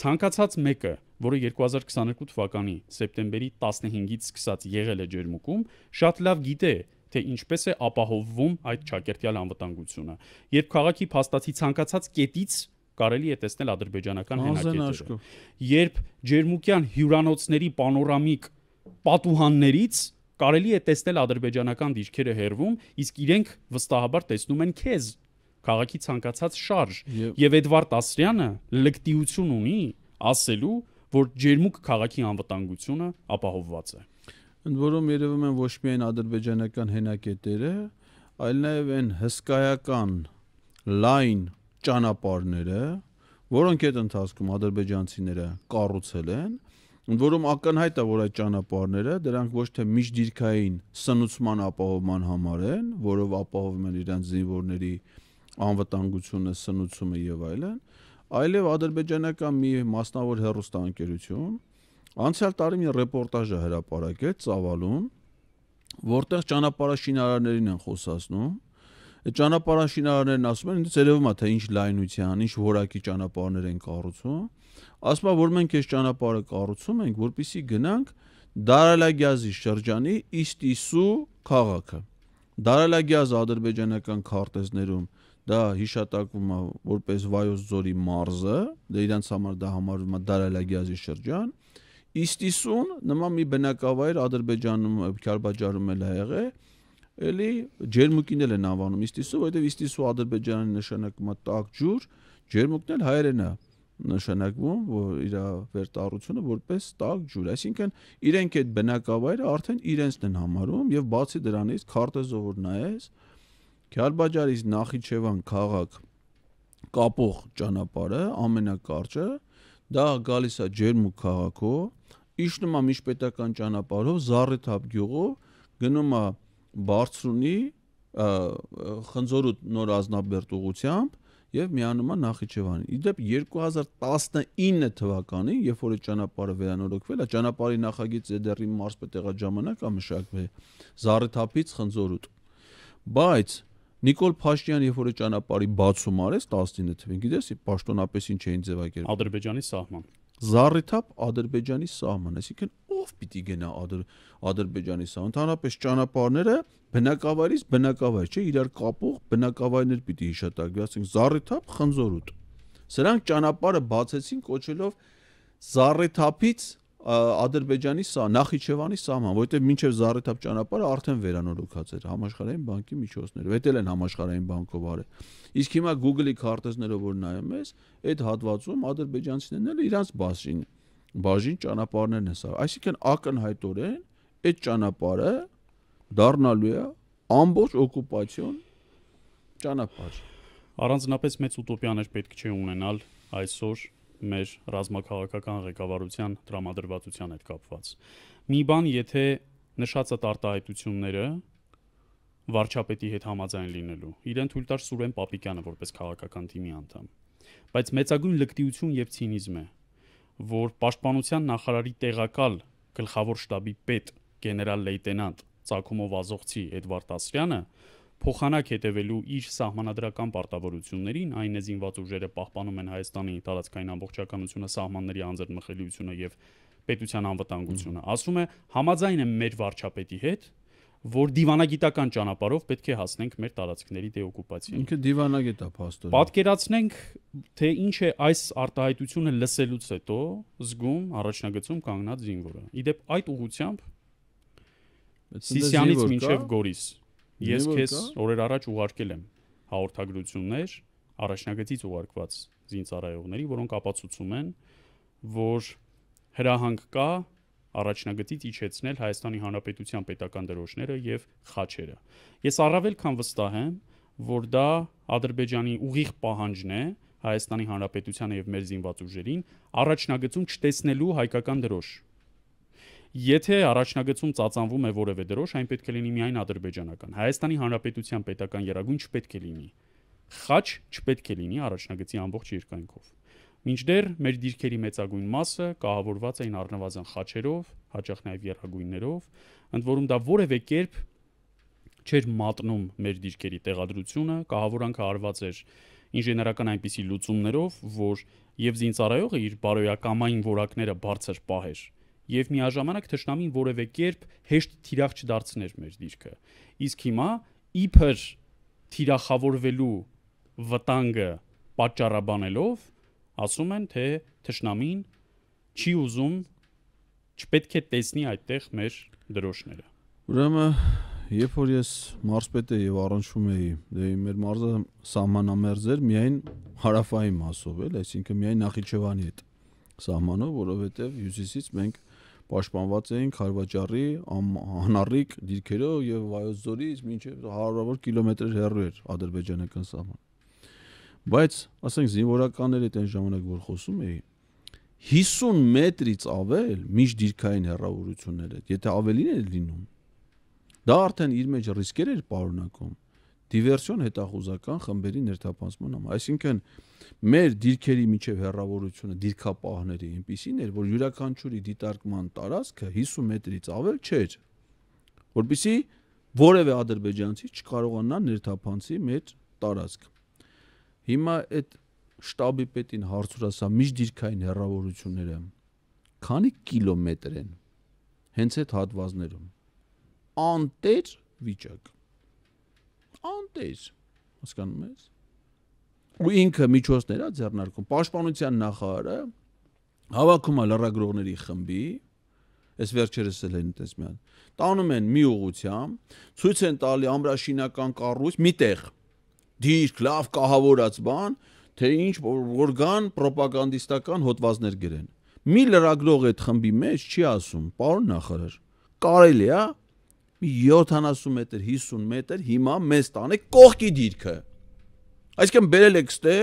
Ցանկացած մեկը, որը 2022 թվականի սեպտեմբերի 15-ից սկսած եղել է Ջերմուկում, շատ լավ գիտե, թե ինչպես է ապահովվում այդ ճակերտյալ անվտանգությունը։ Երբ քաղաքի փաստացի ցանկացած կետից կարելի է տեսնել ադրբեջանական հենակետերը։ Երբ Ջերմուկյան հյուրանոցների պանորամիկ պատուհաններից կարելի է տեսնել ադրբեջանական դիրքերը հերվում, իսկ իրենք վստահաբար տեսնում են քեզ քաղաքի ցանկացած շարժ եւ Էդվարդ Ասրյանը լկտիություն ունի ասելու որ Ջերմուկ քաղաքի անվտանգությունը ապահովված է ընդ որում երևում են ոչ միայն ադրբեջանական հենակետերը, այլ նաև այն հսկայական լայն ճանապարհները, որոնք այդ ընթացքում ադրբեջանցիները կառուցել են, ընդ որում ակնհայտ է, որ այդ ճանապարհները դրանք ոչ թե միջդիրքային սնուցման ապահովման համար են, որով ապահովում են իրենց զինվորների անվտանգությունը, սնուցումը եւ այլն, այլև ադրբեջանական մի մասնավոր հերոստանգերություն, Անցյալ տարի մի ռեպորտաժը հրապարակեց ծավալուն, որտեղ ճանապարհաշինարարներին են խոսացնում։ Այդ ճանապարհաշինարարներն ասում են, ինձ երևում է թե ինչ լայնության, ինչ որակի ճանապարհներ են կառուցում։ Ասում է, որ մենք այս ճանապարհը կառուցում ենք, որպիսի գնանք Դարալագյազի շրջանի Իստիսու քաղաքը։ Դարալագյազ ադրբեջանական քարտեզներում դա հիշատակվում է որպես Վայոց ձորի մարզը, դա դե իրանց համար դա համարվում է Դարալագյազի շրջան, Իստիսուն նման մի բնակավայր Ադրբեջանում, Քարբաջարում էլ եղե, էլի ջերմուկին էլ են անվանում Իստիսու, որովհետև Իստիսու ադրբեջանական նշանակումը տակ ջուր, ջերմուկն էլ հայերենն է նշանակվում, որ իր վերտառությունը որպես տակ ջուր, այսինքն իրենք այդ բնակավայրը արդեն իրենցն են համարում եւ բացի դրանից քարտեզով որ նայես, Քարբաջարից Նախիջևան քաղաք կապող ճանապարհը ամենակարճը, դա գալիս է Ջերմուկ քաղաքով իջնում է միջպետական ճանապարհով Զառիթափ գյուղով, գնում է Բարցունի Խնձորուտ նոր ազնաբերտ ուղությամբ եւ միանում է Նախիջևանին։ Իդեպ 2019 թվականին, երբ որ այդ ճանապարհը վերանորոգվել է, ճանապարհի նախագիծը դեռ իմ մարզպետեղա ժամանակ է մշակվել Զառիթափից Խնձորուտ։ Բայց Նիկոլ Փաշտյան երբ որ ճանապարհի բացում արեց 19 թվին, գիտես, պաշտոնապես ինչ էին ձևակերպել։ Ադրբեջանի սահման։ Զառիթափ Ադրբեջանի սահման, այսինքն ով պիտի գնա Ադր Ադրբեջանի սահման։ Ընդհանրապես ճանապարհները բնակավայրից բնակավայր, չէ, իրար կապող բնակավայրներ պիտի հիշատակվի, ասենք Զառիթափ Խնձորուտ։ Սրանք ճանապարհը բացեցին կոչելով Զառիթափից Ադրբեջանի սա Նախիջևանի սահման, որովհետև մինչև Զարեթափ ճանապարհը արդեն վերանորոգած էր համաշխարհային բանկի միջոցներով, վետել են համաշխարհային բանկով արել։ Իսկ հիմա Google-ի քարտեզներով որ նայում ես, այդ հատվածում ադրբեջանցիներն էլ իրանց բաժին բաժին ճանապարհներն են սա։ Այսինքն ակնհայտորեն այդ ճանապարհը դառնալու է ամբողջ օկուպացիոն ճանապարհ։ Առանձնապես մեծ ուտոպիաներ պետք չէ ունենալ այսօր մեր ռազմաքաղաքական ղեկավարության դրամադրվածության հետ կապված։ Մի բան, եթե նշած այդ արտահայտությունները վարչապետի հետ համաձայն լինելու։ Իրեն թույլ տար Սուրեն Պապիկյանը որպես քաղաքական թիմի անդամ։ Բայց մեծագույն լկտիություն եւ ցինիզմ է, որ պաշտպանության նախարարի տեղակալ գլխավոր շտաբի պետ գեներալ լեյտենանտ Ծակումով Ազողցի Էդվարդ Ասրյանը փոխանակ հետևելու իր սահմանադրական պարտավորություններին, այն զինված ուժերը պահպանում են Հայաստանի տարածքային ամբողջականությունը, սահմանների անձեռնմխելիությունը եւ պետության անվտանգությունը։ Ասում է, համաձայն եմ մեր վարչապետի հետ, որ դիվանագիտական ճանապարհով պետք է հասնենք մեր տարածքների դեօկուպացիան։ Ինքը դիվանագետ է փաստորեն։ Պատկերացնենք, թե ինչ է այս արտահայտությունը լսելուց հետո զգում առաջնագծում կանգնած զինվորը։ Իդեպ այդ ուղությամբ Սիսյանից ոչ մինչև Գորիս Ես քեզ օրեր առաջ ուղարկել եմ հաղորդագրություններ առաջնագծից ուղարկված զինծառայողների, որոնք ապացուցում են, որ հրահանգ կա առաջնագծից իջեցնել Հայաստանի Հանրապետության պետական դրոշները եւ խաչերը։ Ես առավել քան վստահ եմ, որ դա Ադրբեջանի ուղիղ պահանջն է Հայաստանի Հանրապետությանը եւ մեր զինված ուժերին առաջնագծում չտեսնելու հայկական դրոշ։ Եթե առաջնագծում ծածանվում է որևէ դրոշ, այն պետք է լինի միայն ադրբեջանական։ Հայաստանի Հանրապետության պետական երագույն չպետք է լինի։ Խաչ չպետք է լինի առաջնագծի ամբողջ երկայնքով։ Մինչդեռ մեր դիրքերի մեծագույն մասը կահավորված էին առնվազն խաչերով, հաճախ նաև երագույններով, ընդ որում դա որևէ կերպ չէր մատնում մեր դիրքերի տեղադրությունը, կահավորանքը արված էր ինժեներական այնպիսի լուծումներով, որ եւ զինծառայողը իր բարոյակամային որակները բարձր պահեր, եւ միաժամանակ թշնամին որևէ կերպ հեշտ թիրախ չդարձներ մեր դիրքը։ Իսկ հիմա իբր թիրախավորվելու վտանգը պատճառաբանելով ասում են թե թշնամին չի ուզում չպետք է տեսնի այդտեղ մեր դրոշները։ Ուրեմն երբ որ ես մարզպետ էի եւ առնչվում էի դե մեր մարզը սահմանամերձ էր միայն հարավային մասով էլ այսինքն միայն Նախիջևանի հետ սահմանով որովհետեւ հյուսիսից մենք պաշտպանված էինք Խարվաճարի, Հանարիկ դիրքերով եւ Վայոց ձորից մինչեւ հարյուրավոր կիլոմետրեր հեռու էր ադրբեջանական սահմանը։ Բայց, ասենք զինվորականները այդ ժամանակ որ խոսում էի 50 մետրից ավել միջդիրքային հեռավորություններ էր, եթե ավելին էր լինում։ Դա արդեն իր մեջ ռիսկեր էր պարունակում դիվերսիոն հետախուզական խմբերի ներթափանցման համար։ Այսինքն մեր դիրքերի միջև հերավորությունը դիրքապահների այնպեսին էր, որ յուրաքանչյուրի դիտարկման տարածքը 50 մետրից ավել չէր, որբիսի որևէ ադրբեջանցի չկարողանա ներթափանցի մեր տարածք։ Հիմա այդ շտաբի պետին հարցուրասա միջդիրքային հերավորությունները քանի կիլոմետր են հենց այդ հատվածներում անտեր վիճակ անտես, հասկանում ես։ Ու ինքը միջոցներ է ձեռնարկում։ Պաշտպանության նախարարը հավաքում է լրագրողների խմբի, այս վերջերս էլ են տես մի հատ։ Տանում են մի ուղությամբ, ցույց են տալի ամբրաշինական կառույց միտեղ։ Դիրք, լավ կահավորած բան, թե ինչ որ կան ռոպագանդիստական հոդվածներ գրեն։ Մի լրագրող այդ խմբի մեջ չի ասում, պարոն նախարար, կարելի է մի 70 մետր, 50 մետր, հիմա մեզ տանեք կողքի դիրքը։ Այսինքն բերել եք ստե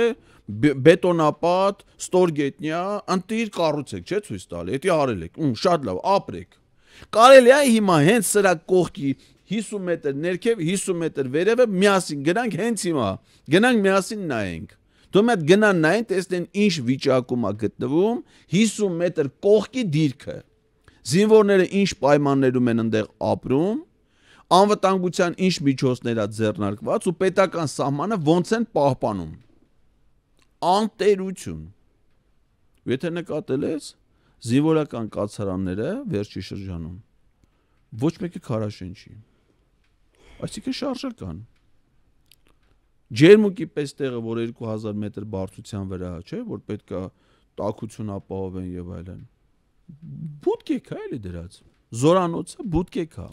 բետոնապատ, ստորգետնյա, ընտիր կառուցեք, չէ՞ ցույց տալի։ Էդի արել եք։ Ում շատ լավ, ապրեք։ Կարելի է հիմա հենց սրա կողքի 50 մետր ներքև, 50 մետր վերևը միասին գնանք հենց հիմա։ Գնանք միասին նայենք։ Դու մետ գնան նայեն, տեսնեն ինչ վիճակում է գտնվում 50 մետր կողքի դիրքը։ Զինվորները ինչ պայմաններում են այնտեղ ապրում, անվտանգության ինչ միջոցներ է ձեռնարկված ու պետական սահմանը ոնց են պահպանում։ Անտերություն։ Եթե նկատել ես, զինվորական կացարանները վերջի շրջանում ոչ մեկը քարաշեն չի։ Այսինքն շարժեր կան։ Ջերմուկի պես տեղը, որ 2000 մետր բարձրության վրա է, չէ, որ պետքա տակություն ապահովեն եւ այլն։ Բուտկեք է էլի դրած։ Զորանոցը բուտկեք է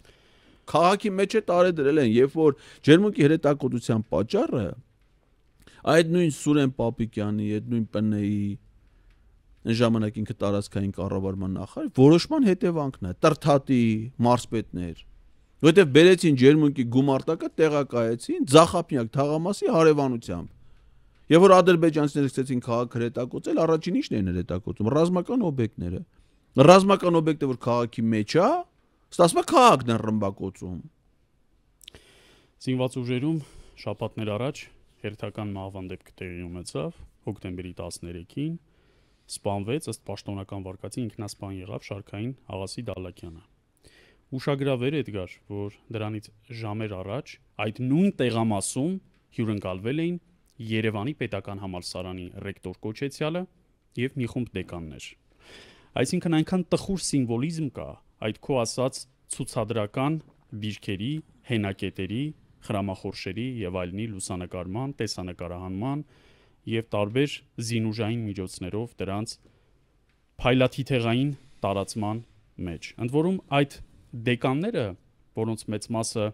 քաղաքի մեջ է տարեդրել են, երբ որ Ջերմուկի հրետակոծության պատճառը այդ նույն Սուրեն Պապիկյանի, այդ նույն Պնեի այն ժամանակ ինքը տարածքային կառավարման նախարար որոշման հետևանքն է՝ տրթատի մարսպետներ որտեվ բերեցին Ջերմուկի գումարտակը տեղակայեցին Ձախապնյակ թաղամասի հարևանությամբ։ Եվ որ ադրբեջանցիները սկսեցին քաղաք հրետակոծել, առաջին ինչն էին հրետակոծում՝ ռազմական օբյեկտները։ Ռազմական օբյեկտը որ քաղաքի մեջ է, Ստացվում է քաղաքն է ռմբակոծում։ Զինված ուժերում շաբաթներ առաջ հերթական մահվան դեպք տեղի ունեցավ հոկտեմբերի 13-ին սպանվեց ըստ պաշտոնական վարկածի ինքնասպան եղավ շարքային Աղասի Դալակյանը։ Ուշագրավեր Էդգար, որ դրանից ժամեր առաջ այդ նույն տեղամասում հյուրընկալվել էին Երևանի պետական համալսարանի ռեկտոր Կոչեցյալը եւ մի խումբ դեկաններ։ Այսինքն այնքան տխուր սիմվոլիզմ կա, այդ քո ասած ցուցադրական դիրքերի, հենակետերի, խրամախորշերի եւ այլնի լուսանկարման, տեսանկարահանման եւ տարբեր զինուժային միջոցներով դրանց փայլաթիթեղային տարածման մեջ։ Ընդ որում այդ դեկանները, որոնց մեծ մասը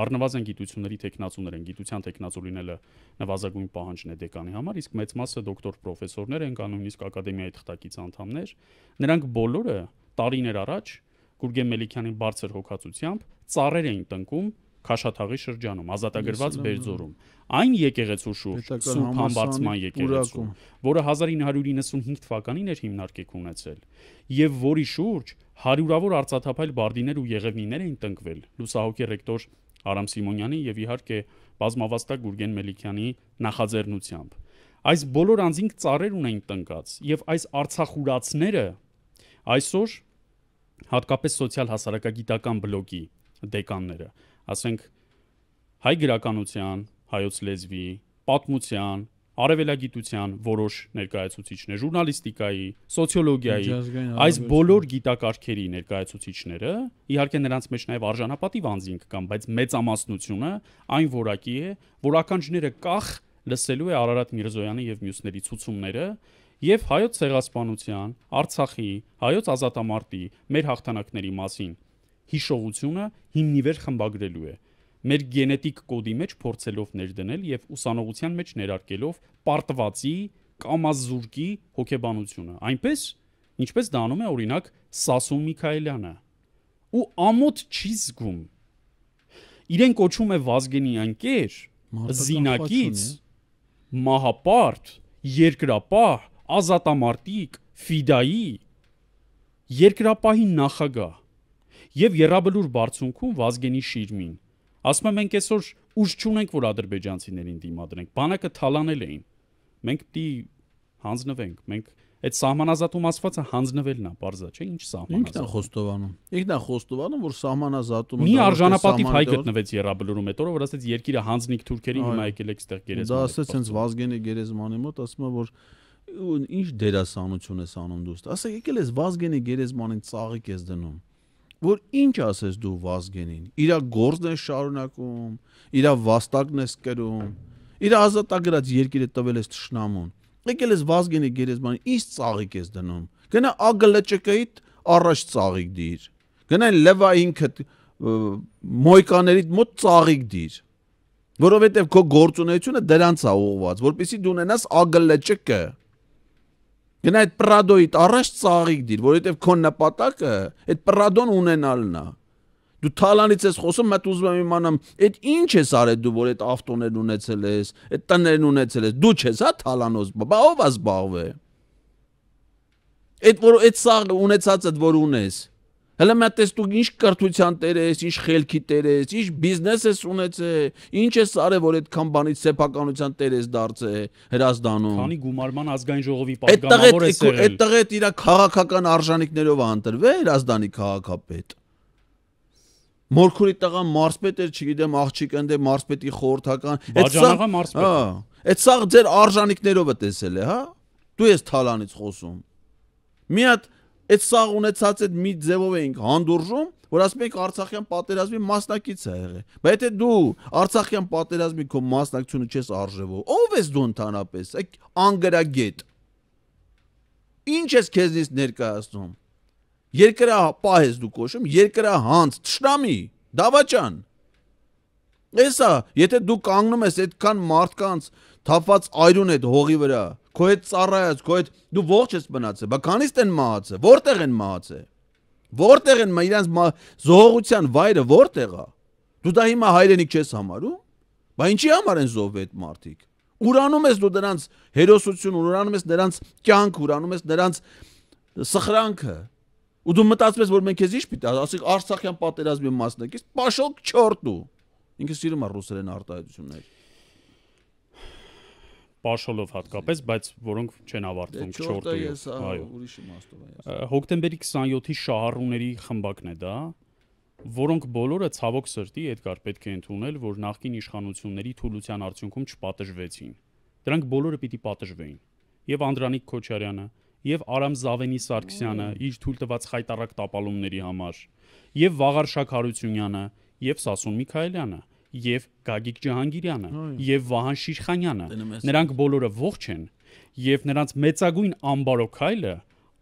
առնվազն գիտությունների տեխնացուներ են, գիտության տեխնացու լինելը նվազագույն պահանջն է դեկանի համար, իսկ մեծ մասը դոկտոր պրոֆեսորներ են, կան նույնիսկ ակադեմիայի թղթակից անդամներ, նրանք բոլորը տարիներ առաջ Գուրգեն Մելիքյանին բարձր հոգացությամբ ծառեր էին տնկում Քաշաթաղի շրջանում, ազատագրված Բերձորում։ Այն եկեղեցու շուրջ Սուրբ Համբարձման եկեղեցում, որը 1995 թվականին էր հիմնարկեք ունեցել, եւ որի շուրջ հարյուրավոր արծաթափայլ բարդիներ ու եղևնիներ էին տնկվել։ Լուսահոգի ռեկտոր Արամ Սիմոնյանի եւ իհարկե բազմավաստակ Գուրգեն Մելիքյանի նախաձեռնությամբ։ Այս բոլոր անձինք ծառեր ունեին տնկած եւ այս արցախուրացները այսօր հատկապես սոցիալ հասարակագիտական բլոկի դեկանները, ասենք հայ գրականության, հայոց լեզվի, պատմության, արևելագիտության որոշ ներկայացուցիչներ, ժուրնալիստիկայի, սոցիոլոգիայի, այս բոլոր գիտակարգերի ներկայացուցիչները, իհարկե նրանց մեջ նաև արժանապատիվ անձինք կան, բայց մեծամասնությունը այն որակի է, որ ականջները կախ լսելու է Արարատ Միրզոյանի եւ մյուսների ցուցումները եւ հայոց ցեղասպանության, Արցախի, հայոց ազատամարտի մեր հաղթանակների մասին հիշողությունը հիմնիվեր խմբագրելու է մեր գենետիկ կոդի մեջ փորձելով ներդնել եւ ուսանողության մեջ ներարկելով պարտվածի կամ ազուրկի հոգեբանությունը այնպես ինչպես դա անում է օրինակ Սասուն Միքայելյանը ու ամոթ չի զգում իրեն կոչում է Վազգենի անկեր զինակից մահապարտ երկրապահ ազատամարտիկ ֆիդայի երկրապահի նախագահ եւ երաբլուր բարձունքում Վազգենի Շիրմին ասում եմ մենք այսօր ուժ չունենք որ ադրբեջանցիներին դիմադրենք բանակը թալանել էին մենք պիտի հանձնվենք մենք այդ սահմանազատում ասվածը հանձնվելն է բարձա չէ ինչ սահմանազատում ինքն է խոստովանում ինքն է խոստովանում որ սահմանազատումը մի արժանապատիվ հայ գտնվեց երաբլուրում այդ օրը որ ասեց երկիրը հանձնիկ թուրքերին հիմա եկել եք ստեղ գերեզման դա ասեց հենց վազգենի գերեզմանի մոտ ասում է որ ինչ դերասանություն ես անում դուստը։ Ասա եկել ես Վազգենի Գերեզմանին ծաղիկ ես դնում։ Որ ինչ ասես դու Վազգենին։ Իրա գործն ես շարունակում, իրա վաստակն ես կրում, իրա ազատագրած երկիրը տվել ես ճշնամուն։ Եկել ես Վազգենի Գերեզմանին, ինչ ծաղիկ ես դնում։ Գնա ԱԳԼՉԿ-ից առաջ ծաղիկ դիր։ Գնա Լևա ինքը մոյկաներիդ մոտ ծաղիկ դիր որովհետև քո գործունեությունը դրանց է ուղված, որpիսի դու ունենաս ԱԳԼՉԿ-ը Գնա այդ պրադոյիդ առաջ ծաղիկ դիր, որովհետև քո նպատակը այդ պրադոն ունենալն է։ Դու թալանից ես խոսում, մտ ուզում եմ իմանամ, այդ ինչ ես արել դու, որ այդ ավտոներն ունեցել ես, այդ տներն ունեցել ես, դու չես հա թալանոց, բա ով ես զբաղվել։ Այդ որ այդ սաղ ունեցածդ որ ունես, Հələ մա տեստուկ ինչ կրթության տեր ես, ինչ խելքի տեր ես, ինչ բիզնես ես ունեցե, ինչ ես արել որ այդքան բանից սեփականության տեր ես դարձե Հրազդանում։ Քանի գումարման ազգային ժողովի պատգամավոր ես եղել։ Այդտեղ է իր քաղաքական արժանինքներով անտրվել Հրազդանի քաղաքապետ։ Մորքուրի տղան մարսպետ էր, չգիտեմ, աղջիկն դե մարսպետի խորհրդական։ Այդ սա մարսպետ։ Հա։ Այդ սա ձեր արժանինքներով է տեսել է, հա։ Դու ես թալանից խոսում։ Մի հատ այդ սաղ ունեցած այդ մի ձևով էինք հանդուրժում, որ ասում ենք Արցախյան պատերազմի մասնակից է եղել։ Բայց եթե դու Արցախյան պատերազմի քո մասնակցությունը չես արժևով, ով ես դու ընդհանրապես, այդ անգրագետ։ Ինչ ես քեզնից ներկայացնում։ Երկրա պահ ես դու կոչում, երկրա հանց, ճշտամի, դավաճան։ Էսա, եթե դու կանգնում ես այդքան մարդկանց թափված այրուն այդ հողի վրա, քո այդ ծառայած, քո այդ դու ողջ ես մնացել, բա քանից են մահացել, որտեղ են մահացել։ Որտեղ են իրանց զողողության վայրը որտեղ է։ Դու դա հիմա հայրենիք չես համարում։ Բա ինչի համար են զոհվել այդ մարդիկ։ Ուրանում ես դու նրանց հերոսություն, ուրանում ես նրանց կյանք, ուրանում ես նրանց սխրանքը։ Ու դու մտածում ես, որ մենք քեզ ինչ պիտի, ասենք Արցախյան պատերազմի մասնակից, պաշոկ չորտ դու։ Ինքը սիրում է ռուսերեն արտահայտություններ։ Պաշոլով հատկապես, բայց որոնք չեն ավարտվում 4-ը։ դե Այո, ուրիշ իմաստով է։ Հոկտեմբերի 27-ի շահառուների խմբակն է դա, որոնք բոլորը ցավոք սրտի Էդգար պետք է ընդունել, որ նախկին իշխանությունների թուլության արդյունքում չպատժվեցին։ Դրանք բոլորը պիտի պատժվեին։ Եվ Անդրանիկ Քոչարյանը, եւ Արամ Զավենի Սարգսյանը իր թույլ տված խայտարակ տապալումների համար, եւ Վաղարշակ Հարությունյանը, եւ Սասուն Միքայելյանը, եւ Գագիկ Ջահանգիրյանը եւ Վահան Շիրխանյանը։ դե Նրանք բոլորը ողջ են եւ նրանց մեծագույն ամբարոքայլը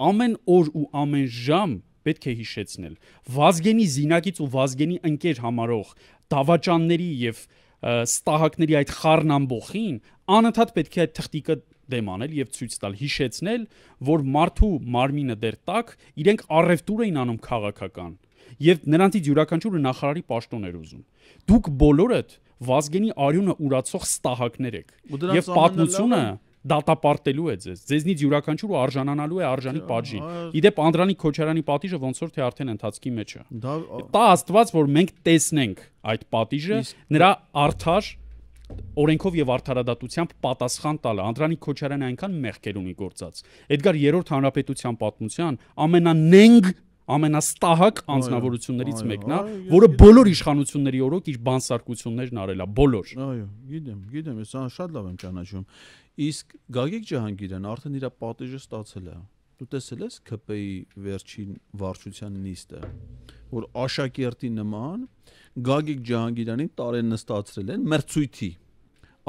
ամեն օր ու ամեն ժամ պետք է հիշեցնել։ Վազգենի զինակից ու Վազգենի ընկեր համարող դավաճանների եւ ստահակների այդ խառնամբոխին անընդհատ պետք է այդ թղթիկը դեմ անել եւ ցույց տալ, հիշեցնել, որ մարդու մարմինը դեռ տակ, իրենք առևտուր էին անում քաղաքական եւ նրանցից յուրաքանչյուրը նախարարի պաշտոն էր ուզում։ Դուք բոլորդ Վազգենի արյունը ուրացող ստահակներ եք եւ պատմությունը դատապարտելու է ձեզ։ Ձեզնից յուրաքանչյուրը արժանանալու է արժանի պատժին։ Իդեպ Անդրանիկ Քոչարյանի պատիժը ոնց որ թե արդեն ընթացքի մեջ է։ Դա Աստված, որ մենք տեսնենք այդ պատիժը, նրա արդար օրենքով եւ արդարադատությամբ պատասխան տալը Անդրանիկ Քոչարյանը այնքան մեղքեր ունի գործած Էդգար երրորդ հանրապետության պատմության ամենանենգ ամենաստահակ անձնավորություններից մեկն է, որը բոլոր իշխանությունների օրոք իր բանսարկություններն արել է, բոլոր։ Այո, գիտեմ, գիտեմ, ես այն շատ լավ եմ ճանաչում։ Իսկ Գագիկ Ջահանգիրյանը արդեն իր պատիժը ստացել է։ Դու տեսել ես ԿՊ-ի վերջին վարչության նիստը, որ աշակերտի նման Գագիկ Ջահանգիրյանին տարեն նստացրել են մրցույթի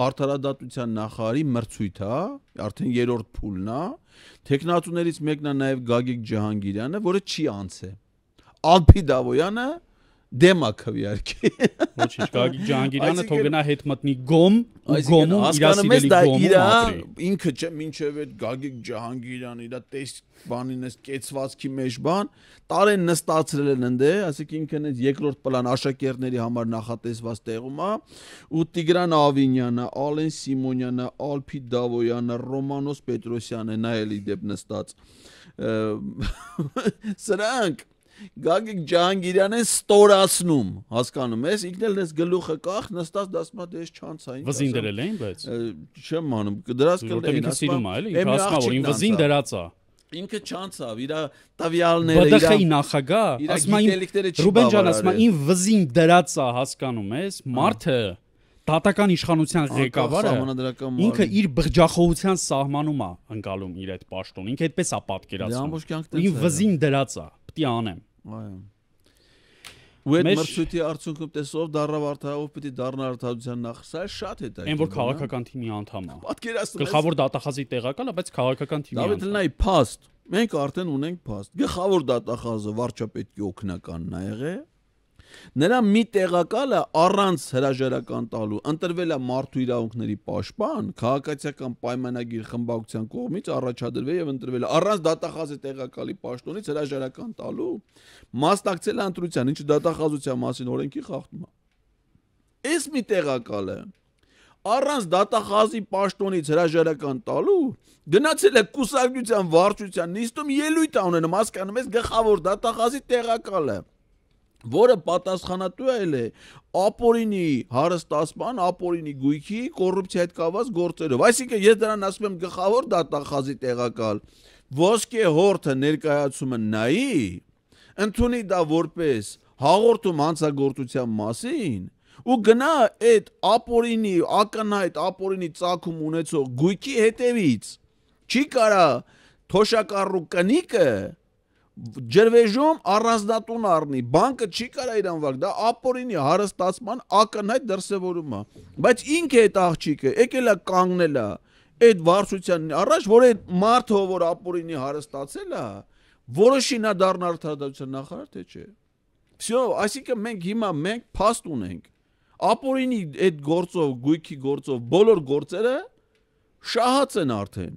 արդարադատության նախարարի մրցույթ է, արդեն երրորդ փուլն է։ Տեխնատուներից մեկն է նաև Գագիկ Ջահանգիրյանը, որը չի անցել։ Ալփի Դավոյանը դեմա քվիարկի։ Ոչինչ, Գագի Ջանգիրյանը թող գնա հետ մտնի գոմ, գոմում իր սիրելի գոմը ապրի։ Ինքը չէ, ինչև այդ Գագի Ջանգիրյանը իր տես բանին էս կեցվածքի մեջ բան, տարեն նստացրել են ընդ է, ասիկ ինքն էս երկրորդ պլան աշակերտների համար նախատեսված տեղում է, ու Տիգրան Ավինյանը, Ալեն Սիմոնյանը, Ալփի Դավոյանը, Ռոմանոս Պետրոսյանը նայելի դեպ նստած։ Սրանք Գագիկ Ջահանգիրյանեն ստորացնում, հասկանում ես, ինքն էլ դες գլուխը կախ, նստած դասում է դες չանցային։ Վզին դրել էին, բայց։ Չեմ անում, դրած կլեն, ասում։ Որտեղ սիրում է, էլի, ինքը ասում է, որ ին վզին դրած է ինքը չանցավ իր տվյալները իր ԲԴԽ-ի նախագահ ասում է Ռուբեն ջան ասում է ին վզին դրած է հասկանում ես մարդը դատական իշխանության ղեկավարը ինքը իր բղջախոհության սահմանում է անցալում իր այդ պաշտոնը ինքը այդպես է պատկերացնում ին վզին դրած է պիտի անեմ։ Այո։ Ու այդ մրցույթի արդյունքում տեսով դարավ արդյունքով պիտի դառնա արդյունքության նախ։ Սա շատ է դա։ Այն որ քաղաքական թիմի անդամ է։ Պատկերացնում ես։ Գլխավոր դատախազի տեղակալը, բայց քաղաքական թիմի անդամ։ Դավիթ Լնայի փաստ։ Մենք արդեն ունենք փաստ։ Գլխավոր դատախազը վարչապետի օկնականն ա եղել Նրա մի տեղակալը առանց հրաժարական տալու ընտրվել է մարդու իրավունքների պաշտպան, քաղաքացիական պայմանագիր խմբակցության կողմից առաջադրվել եւ ընտրվել է առանց դատախազի տեղակալի պաշտոնից հրաժարական տալու, մասնակցել է ընտրության, ինչը դատախազության մասին օրենքի խախտում է։ Այս մի տեղակալը առանց դատախազի պաշտոնից հրաժարական տալու գնացել է կուսակցության վարչության նիստում ելույթ անունը մասկանում է գլխավոր դատախազի տեղակալը որը պատասխանատու է ապորինի հարստասման, ապորինի գույքի կոռուպցիա հետ կապված գործերով։ Այսինքն ես դրան ասում եմ գլխավոր դատախազի տեղակալ ոսկե հորթը ներկայացումը նայի, ընդունի դա որպես հաղորդում հանցագործության մասին ու գնա այդ ապորինի, ակնհայտ ապորինի ծագում ունեցող գույքի հետևից։ Չի կարա թոշակառու կնիկը ջրվեժում առանձնատուն առնի, բանկը չի կարա իրան վարկ, դա ապօրինի հարստացման ակնհայտ դրսևորում է։ Բայց ինքը այդ աղջիկը եկել է կանգնել է այդ վարչությանն առաջ, որ այդ մարդը որ ապօրինի հարստացել է, որոշին է դառնալ արդարադատության նախարար, թե չէ։ Всё, այսինքն մենք հիմա մենք փաստ ունենք։ Ապօրինի այդ գործով, գույքի գործով բոլոր գործերը շահած են արդեն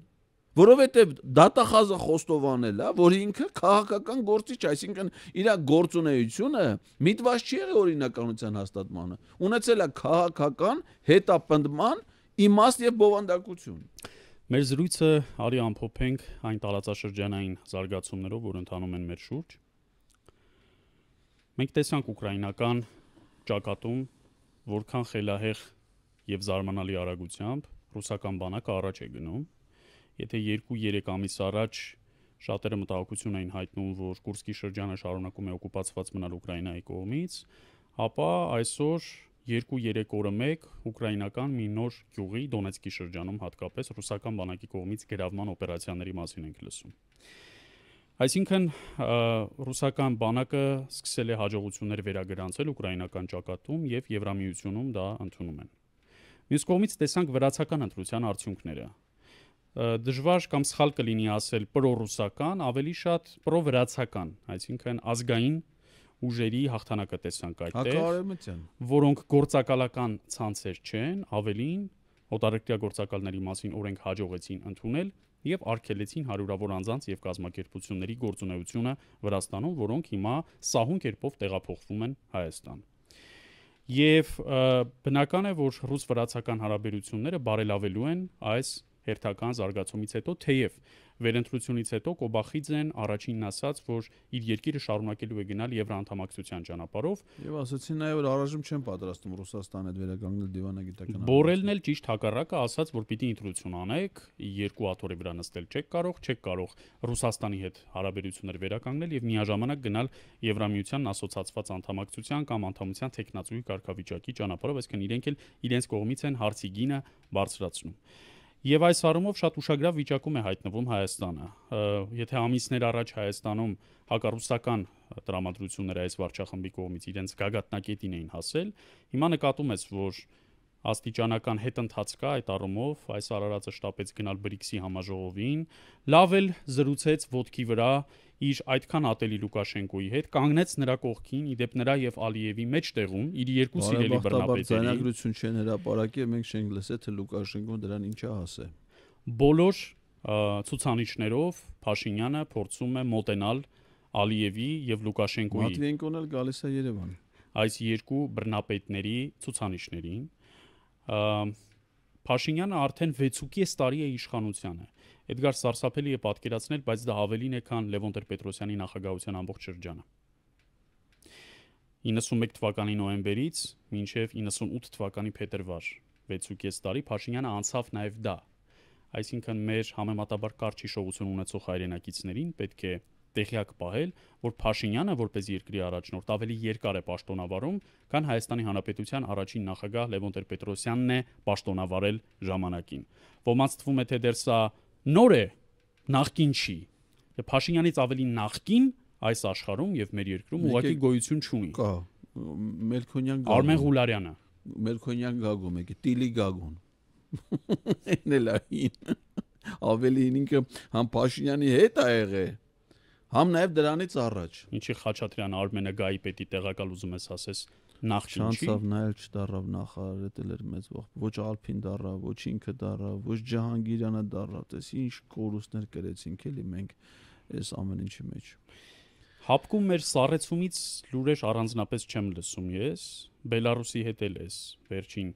որովհետև դատախազը խոստովանել է, որ ինքը քաղաքական գործիչ, այսինքն իր գործունեությունը միտված չի եղել օրինականության հաստատմանը, ունեցել է քաղաքական հետապնդման իմաստ եւ բովանդակություն։ Մեր զրույցը արի ամփոփենք այն տարածաշրջանային զարգացումներով, որ ընթանում են մեր շուրջ։ Մենք տեսանք ուկրաինական ճակատում որքան խելահեղ եւ զարմանալի արագությամբ ռուսական բանակը առաջ է գնում Եթե 2-3 ամիս առաջ շատերը մտահոգություն էին հայտնում, որ Կուրսկի շրջանը շարունակում է օկուպացված մնալ Ուկրաինայի կողմից, ապա այսօր 2-3 օրը մեկ ուկրաինական մի նոր գյուղի Դոնեցկի շրջանում հատկապես ռուսական բանակի կողմից գրավման օպերացիաների մասին ենք լսում։ Այսինքն ռուսական բանակը սկսել է հաջողություններ վերագրանցել ուկրաինական ճակատում եւ Եվրամիությունում դա ընդունում են։ Մյուս կողմից տեսանք վրացական ընտրության արդյունքները դժվար կամ սխալ կլինի ասել պրոռուսական, ավելի շատ պրովրացական, այսինքն ազգային ուժերի հաղթանակը տեսանք այդտեղ։ Հակարեմտյան, որոնք գործակալական ցանցեր չեն, ավելին օտարերկրյա գործակալների մասին օրենք հաջողեցին ընդունել եւ արգելեցին հարյուրավոր անձանց եւ կազմակերպությունների գործունեությունը Վրաստանում, որոնք հիմա սահուն կերպով տեղափոխվում են Հայաստան։ Եվ բնական է, որ ռուս-վրացական հարաբերությունները բարելավելու են այս հերթական զարգացումից հետո, թեև վերընտրությունից հետո Կոբախիձեն առաջինն ասաց, որ իր երկիրը շարունակելու է գնալ եվրոանդամակցության ճանապարհով։ Եվ ասացին նաև որ առայժմ չեն պատրաստում Ռուսաստան հետ վերականգնել դիվանագիտական։ Բորելն էլ ճիշտ հակառակը ասաց, որ պիտի ինտրուցիոն անեք, երկու հատ օրի վրա նստել չեք կարող, չեք կարող Ռուսաստանի հետ հարաբերությունները վերականգնել եւ միաժամանակ գնալ Եվրամիության ասոցացված անդամակցության կամ անդամության տեխնացուի կարգավիճակի ճանապարհով, այսինքն իրենք էլ իրենց կողմից են հարցի գինը բարձրացնում։ Եվ այս առումով շատ ուշագրավ վիճակում է հայտնվում Հայաստանը։ Եթե ամիսներ առաջ Հայաստանում հակառուսական դրամատրությունները այս վարչախմբի կողմից իրենց գագաթնակետին էին հասել, հիմա նկատում ես, որ աստիճանական հետընթաց կա այդ առումով, այս Արարածը շտապեց գնալ BRICS-ի համաժողովին, լավ էլ զրուցեց ոդքի վրա իր այդքան ատելի Լուկաշենկոյի հետ կանգնեց նրա կողքին, իդեպ նրա եւ Ալիևի մեջտեղում իր երկու սիրելի բռնապետերի։ Զանագրություն չեն հրապարակել, մենք չենք լսել թե Լուկաշենկոն դրան ինչա ասե։ Բոլոր ցուցանիշներով Փաշինյանը փորձում է մոտենալ Ալիևի եւ Լուկաշենկոյի։ Մատվիենկոն էլ գալիս է Երևան։ Այս երկու բռնապետների ցուցանիշներին Փաշինյանը արդեն 6.5 տարի է իշխանությանը Էդգար Սարսափելի է պատկերացնել, բայց դա ավելին է, քան Լևոն Տեր-Պետրոսյանի նախագահության ամբողջ շրջանը։ 91 թվականի նոեմբերից մինչև 98 թվականի փետրվար 6.5 տարի Փաշինյանը անցավ նաև դա։ Այսինքն մեր համեմատաբար կարճ հիշողություն ունեցող հայրենակիցներին պետք է տեղյակ պահել, որ Փաշինյանը որպես երկրի առաջնորդ ավելի երկար է պաշտոնավարում, քան Հայաստանի Հանրապետության առաջին նախագահ Լևոն Տեր-Պետրոսյանն է պաշտոնավարել ժամանակին։ Ոմանց թվում է թե դեռ սա նոր է նախքին չի եւ Փաշինյանից ավելի նախքին այս աշխարհում եւ մեր երկրում ուղակի գոյություն չունի կա Մելքոնյան գա Արմեն Ղուլարյանը Մելքոնյան գագում է Տիլի գագուն այն էլ այն ավելին ինքը համ Փաշինյանի հետ է եղել համ նաև դրանից առաջ ինչի Խաչատրյան Արմենը գայի պետի տեղակալ ուզում ես ասես նախ չի շանսով նայել չդարավ նախարար դել էր մեծ ողբ ոչ ալփին դարավ ոչ ինքը դարավ ոչ ջահանգիրյանը դարավ տես ինչ կորուստներ կրեցինք էլի մենք այս ամեն ինչի մեջ հապկում մեր սառեցումից լուրեր առանձնապես չեմ լսում ես բելարուսի հետ էլ էս վերջին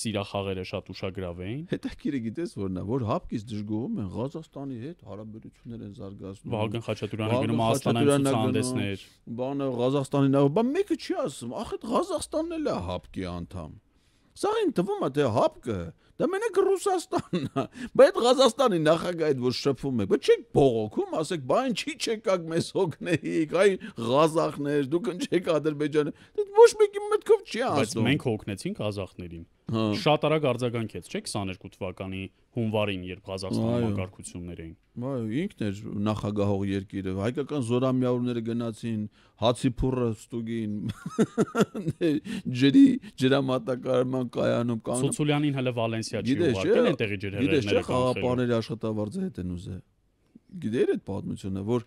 սիրախաղերը շատ ուշագրավ էին։ Հետաքրի գիտես որն է, որ հապկից դժգոհում են Ղազախստանի հետ հարաբերություններ են զարգացնում։ Վահագն Խաչատուրյանը գնում Աստանային ցուցահանդեսներ։ Բանը Ղազախստանի նա, բա մեկը չի ասում, ախ այդ Ղազախստանն էլ է հապկի անդամ։ Սա ինձ թվում է թե հապկը Դա մենակ Ռուսաստանն է։ Բայց այդ Ղազախստանի նախագահը այդ որ շփվում է, բայց չեք բողոքում, ասեք, բան չի չեկակ մեզ հոգնեիք, այ Ղազախներ, դուք ընչեք Ադրբեջանը։ Դա ոչ մեկի մտքով չի ասում։ Բայց մենք հոգնեցինք Ղազախներին։ հա։ Շատ արագ արձագանքեց, չէ՞, 22 թվականի հունվարին, երբ Ղազախստանում հակարկություններ էին։ Այո, ինքն էր նախագահող երկիրը, հայկական զորամիավորները գնացին, հացի փուռը ստուգին, ջրի ջրամատակարարման կայանում կանգնեցին։ Սոցուլյանին հələ Վալեն Ֆրանսիա չի ուղարկել այնտեղի ջրերը։ Գիտես չէ, խաղապաների աշխատավարձը հետ են ուզել։ Գիտեր այդ պատմությունը, որ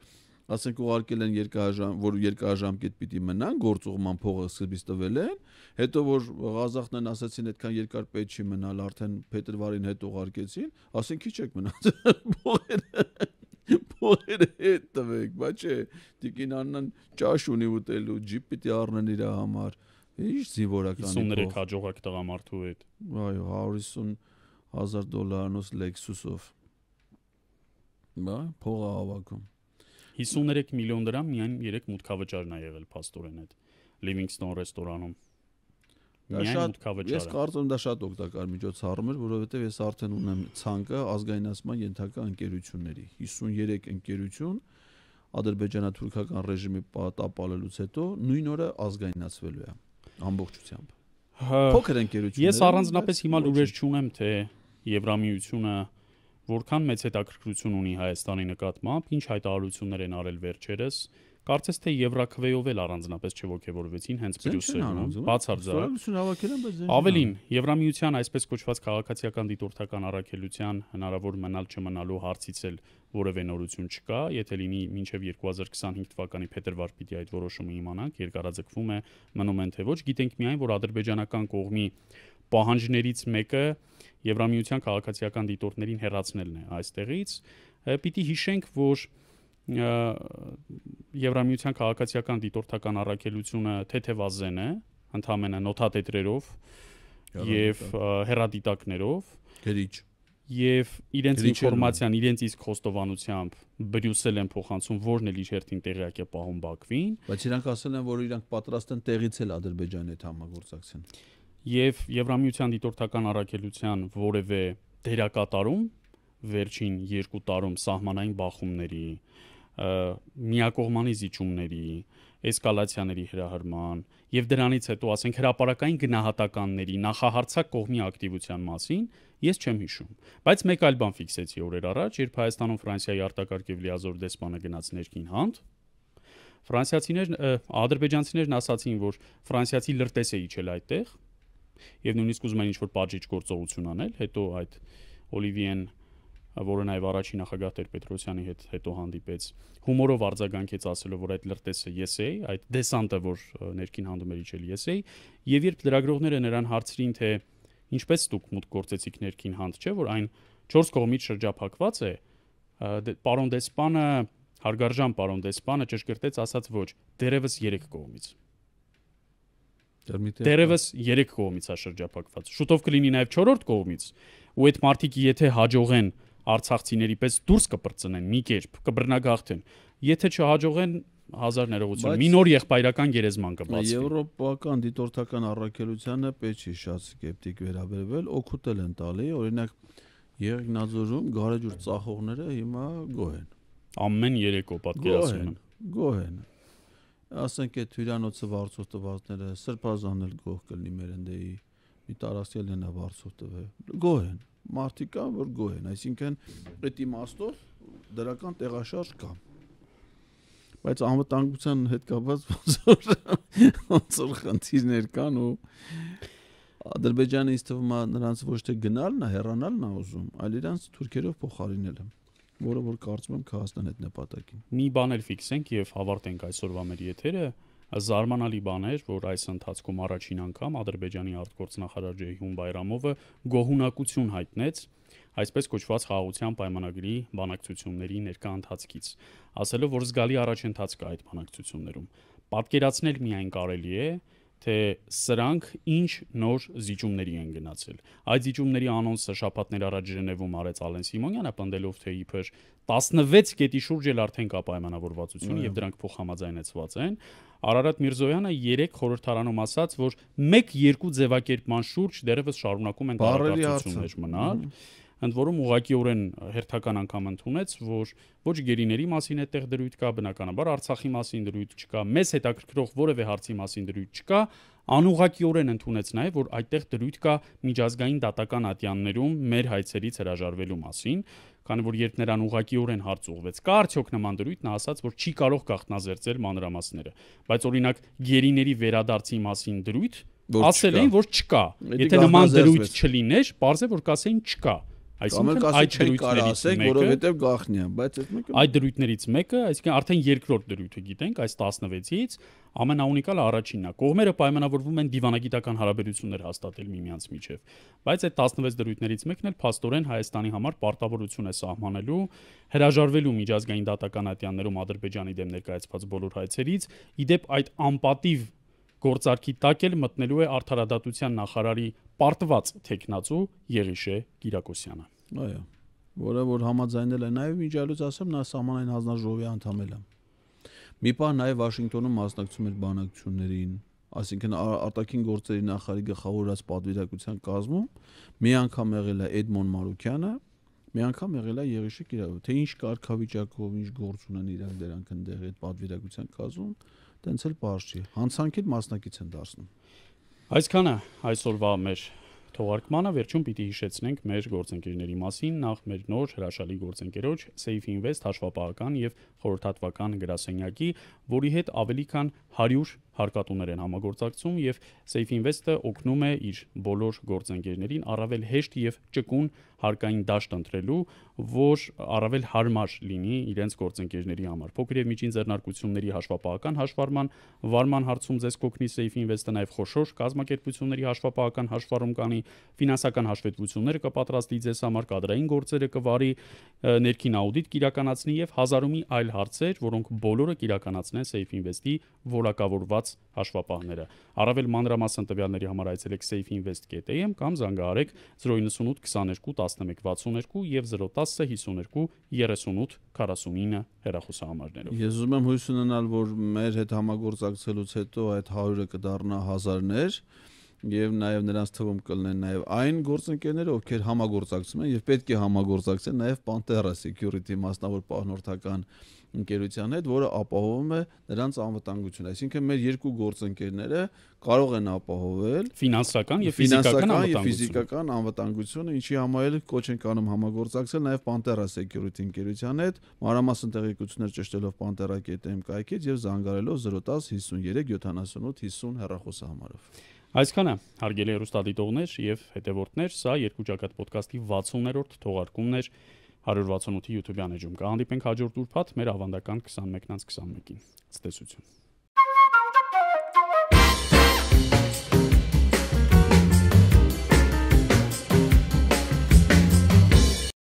ասենք ուղարկել են երկարաժամ, որ երկարաժամկետ պիտի մնան, գործողման փողը սկզբից տվել են, հետո որ Ղազախնան ասացին այդքան երկար պետք չի մնալ, արդեն փետրվարին հետ ուղարկեցին, ասենք քիչ եք մնացել փողերը փողերը հետ տվեք, բայց չէ, տիկին աննան ճաշ ունի ուտելու, ջիպ պիտի առնեն իր համար։ Ա Ինչ զիվորականի 53 հաջողակ տղամարդու հետ։ Այո, 150.000 դոլարնոց Lexus-ով։ Բա փողը հավաքում։ 53 միլիոն դրամ միայն 3 մուտքավճարն է եղել Պաստորեն հետ Livingston ռեստորանում։ Դա շատ ես կարծում դա շատ օգտակար միջոցառում էր, որովհետև ես արդեն ունեմ ցանկը ազգայնացման ենթակա ընկերությունների 53 ընկերություն ադրբեջանա-թուրքական ռեժիմի տապալելուց հետո նույն օրը ազգայնացվելու է ամբողջությամբ։ հա։ Փոքր ընկերությունները։ Ես առանձնապես հիմա լուրեր չունեմ, թե Եվրամիությունը որքան մեծ հետաքրքրություն ունի Հայաստանի նկատմամբ, ինչ հայտարարություններ են արել վերջերս։ Կարծես թե Եվրակվեյով էլ առանձնապես չողքեվորվեցին հենց Բրյուսելում, բացարձակ։ Ավելին, Եվրամիության այսպես կոչված քաղաքացիական դիտորդական առաքելության հնարավոր մնալ չմնալու հարցից էլ որևէ նորություն չկա, եթե լինի մինչև 2025 թվականի փետրվար պիտի այդ որոշումը իմանանք, երկարաձգվում է, մնում են թե ոչ, գիտենք միայն, որ ադրբեջանական կողմի պահանջներից մեկը Եվրամիության քաղաքացիական դիտորդներին հերացնելն է այստեղից։ Պիտի հիշենք, որ Եվրամիության քաղաքացիական դիտորդական առաքելությունը թեթևազեն է, ընդհանրապես նոթատետրերով եւ հերադիտակներով։ Գրիչ եւ իրենց ինֆորմացիան իրենց իսկ հոստովանությամբ Բրյուսել են փոխանցում, որն էլ իր հերթին տեղյակ է պահում Բաքվին։ Բայց իրանք ասել են, որ իրանք պատրաստ են տեղից էլ Ադրբեջանի հետ համագործակցեն։ Եվ Եվրամիության դիտորդական առաքելության որևէ դերակատարում վերջին 2 տարում սահմանային բախումների միակողմանի զիջումների էսկալացիաների հրահրման եւ դրանից հետո ասենք հրաապարական գնահատականների նախահարցակ կողմի ակտիվության մասին ես չեմ հիշում բայց մեկ այլ բան ֆիքսեցի օրեր առաջ երբ Հայաստանում Ֆրանսիայի արտակարգ եւ լիազոր դեսպանը գնաց ներքին հանդ ֆրանսիացիներն ադրբեջանցիներն ասացին որ ֆրանսիացի լրտես է իջել այդտեղ եւ նույնիսկ ուզում են ինչ որ պատժիչ գործողություն անել հետո այդ Օլիվիեն այդ, որը նաև առաջին նախագահ Տեր-Պետրոսյանի հետ հետո հանդիպեց, հումորով արձագանքեց ասելով, որ այդ լրտեսը ես էի, այդ դեսանտը, որ ներքին հանդմերիչել ես էի, եւ երբ լրագրողները նրան հարցրին, թե ինչպես դուք մուտք գործեցիք ներքին հանդ, չէ՞ որ այն 4 կողմից շրջափակված է, դե, պարոն դեսպանը հարգարժան պարոն դեսպանը ճշգրտեց ասած ոչ, դերևս 3 կողմից։ Դերևս 3 կողմից է շրջափակված։ Շուտով կլինի նաև 4-րդ կողմից, ու այդ մարտիկ եթե հաջողեն արցախցիների պես դուրս կպրծնեն մի կերպ, կբռնագաղթեն։ Եթե չհաջողեն հազար ներողություն, մի նոր եղբայրական գերեզման կբացվի։ Եվրոպական դիտորդական առաքելությանը պետք է շատ սկեպտիկ վերաբերվել, օգուտել են տալի, օրինակ Եղնաձորում գարեջուր ծախողները հիմա գոհ են։ Ամեն երեկո պատկերացնում եմ։ Գոհ են։ Ասենք այդ հյուրանոցը վարձով տվածները սրբազանել գոհ կլինի մեր ընդեի մի տարածել ենա վարձով տվել։ Գոհ են։ գոհ են մարդիկ կա, որ գոհ են, այսինքն այդ իմաստով դրական տեղաշարժ կա։ Բայց անվտանգության հետ կապված ոնց որ ոնց որ խնդիրներ կան ու Ադրբեջանը ինձ թվում է նրանց ոչ թե գնալն է, հեռանալն է ուզում, այլ իրանց թուրքերով փոխարինելը որը որ կարծում եմ կհասնեն այդ նպատակին։ Մի բան էլ ֆիքսենք եւ հավարտենք այսօրվա մեր եթերը։ Զարմանալի բան էր, որ այս ընթացքում առաջին անգամ Ադրբեջանի արտգործնախարար Ջեյհուն Բայրամովը գոհունակություն հայտնեց այսպես կոչված խաղաղության պայմանագրի բանակցությունների ներկա ընթացքից, ասելով, որ զգալի առաջընթաց կա այդ բանակցություններում։ Պատկերացնել միայն կարելի է, թե սրանք ինչ նոր զիջումների են գնացել։ Այդ զիջումների անոնսը շաբաթներ առաջ Ժնևում արեց Ալեն Սիմոնյանը, պնդելով թե իբր 16 կետի շուրջ էլ արդեն կա պայմանավորվածություն եւ դրանք փոխհամաձայնեցված են։ Արարատ Միրզոյանը 3 խորհրդարանում ասաց, որ 1-2 ձևակերպման շուրջ դերևս շարունակում են տարածություններ մնալ։ Ա, ընդ որում ուղղակիորեն հերթական անգամ ընդունեց, որ ոչ գերիների մասին այդտեղ դրույթ կա, բնականաբար Արցախի մասին դրույթ չկա, մեզ հետաքրքրող որևէ հարցի մասին դրույթ չկա, անուղակիորեն ընդունեց նաև, որ այդտեղ դրույթ կա միջազգային դատական ատյաններում մեր հայցերից հրաժարվելու մասին, քանի որ երբ նրան ուղակիորեն հարց ուղղվեց, կա արդյոք նման դրույթ, նա ասաց, որ չի կարող գախտնազերծել մանրամասները, բայց օրինակ գերիների վերադարձի մասին դրույթ ասել էին, որ չկա։ Եթե նման դրույթ չլիներ, parzե որ կասեին չկա։ չկա Այսինքն այդ դրույթներից մեկը, որովհետև գախնի է, բայց այդ մեկը Այդ դրույթներից մեկը, այսինքն արդեն երկրորդ դրույթը գիտենք, այս 16-ից ամենաունիկալը առաջինն է։ Կողմերը պայմանավորվում են դիվանագիտական հարաբերություններ հաստատել միմյանց միջև, բայց այդ 16 դրույթներից մեկն էլ փաստորեն Հայաստանի համար պարտավորություն է սահմանելու հրաժարվելու միջազգային դատական ատյաններում Ադրբեջանի դեմ ներկայացված բոլոր հայցերից, իդեպ այդ անպատիվ Գործարքի տակ էլ մտնելու է արդարադատության նախարարի պարտված տեխնացու Եղիշե Կիրակոսյանը։ Այո, որը որ համաձայնել է նաև ինչ այլոց ասեմ, նա սահմանային հանձնաժողովի անդամ էլ է։ Մի պահ նաև Վաշինգտոնում մասնակցում էր բանակցություններին, այսինքն արտաքին գործերի նախարարի գլխավորած պատվիրակության կազմում մի անգամ եղել է Էդմոն Մարուկյանը, մի անգամ եղել է Եղիշե Կիրակոսյանը, թե ինչ կարգավիճակով ինչ գործ ունեն իրանք դրանք ընդեղ այդ պատվիրակության կազմում տենց էլ པարզ չի։ Հանցանքին մասնակից են դառնում։ Այսքանը այսօրվա մեր Թողարկմանը վերջում պիտի հիշեցնենք մեր գործընկերների մասին, նախ մեր նոր հրաշալի գործընկերոջ Safe Invest հաշվապահական եւ խորհրդատվական գրասենյակի, որի հետ ավելի քան 100 հարկատուներ են համագործակցում եւ Safe Invest-ը օգնում է իր բոլոր գործընկերներին առավել հեշտ եւ ճկուն հարկային դաշտ ընտրելու, որ առավել հարմար լինի իրենց գործընկերների համար։ Փոքր եւ միջին ձեռնարկությունների հաշվապահական հաշվառման վարման հարցում ձեզ կօգնի Safe Invest-ը նաեւ խոշոր կազմակերպությունների հաշվապահական հաշվառում կանի ֆինանսական հաշվետվությունները կպատրաստի ձեզ համար, կադրային գործերը կվարի, ներքին աուդիտ կիրականացնի եւ հազարումի այլ հարցեր, որոնք բոլորը կիրականացնեն Safe Invest-ի որակավորված հաշվապահները։ Առավել մանրամասն տվյալների համար այցելեք safeinvest.am կամ զանգահարեք 098 22 11 62 եւ 010 52 38 49 հեռախոսահամարներով։ Ես ուզում եմ հույս ունենալ, որ մեր հետ համագործակցելուց հետո այդ 100-ը կդառնա 1000-ներ եւ նաեւ նրանց թվում կլինեն նաեւ այն գործընկերները, ովքեր համագործակցում են եւ պետք է համագործակցեն նաեւ Pantera Security մասնավոր պահնորդական ընկերության հետ, որը ապահովում է նրանց անվտանգությունը։ Այսինքն մեր երկու գործընկերները կարող են ապահովել ֆինանսական եւ ֆիզիկական եւ ֆիզիկական անվտանգությունը, ինչի համար էլ կոչ ենք անում համագործակցել նաեւ Pantera Security ընկերության հետ, մանրամասն տեղեկություններ ճշտելով pantera.am կայքից եւ զանգարելով 010 53 78 50 հեռախոսահամարով։ Այսքանը հարգելի հեռուստադիտողներ եւ հետեւորդներ, սա երկու ճակատ ոդկասթի 60-րդ թողարկումն էր 168-ի YouTube-յան էջում։ Կհանդիպենք հաջորդ ուրբաթ մեր ավանդական 21-ից 21-ին։ Ցտեսություն։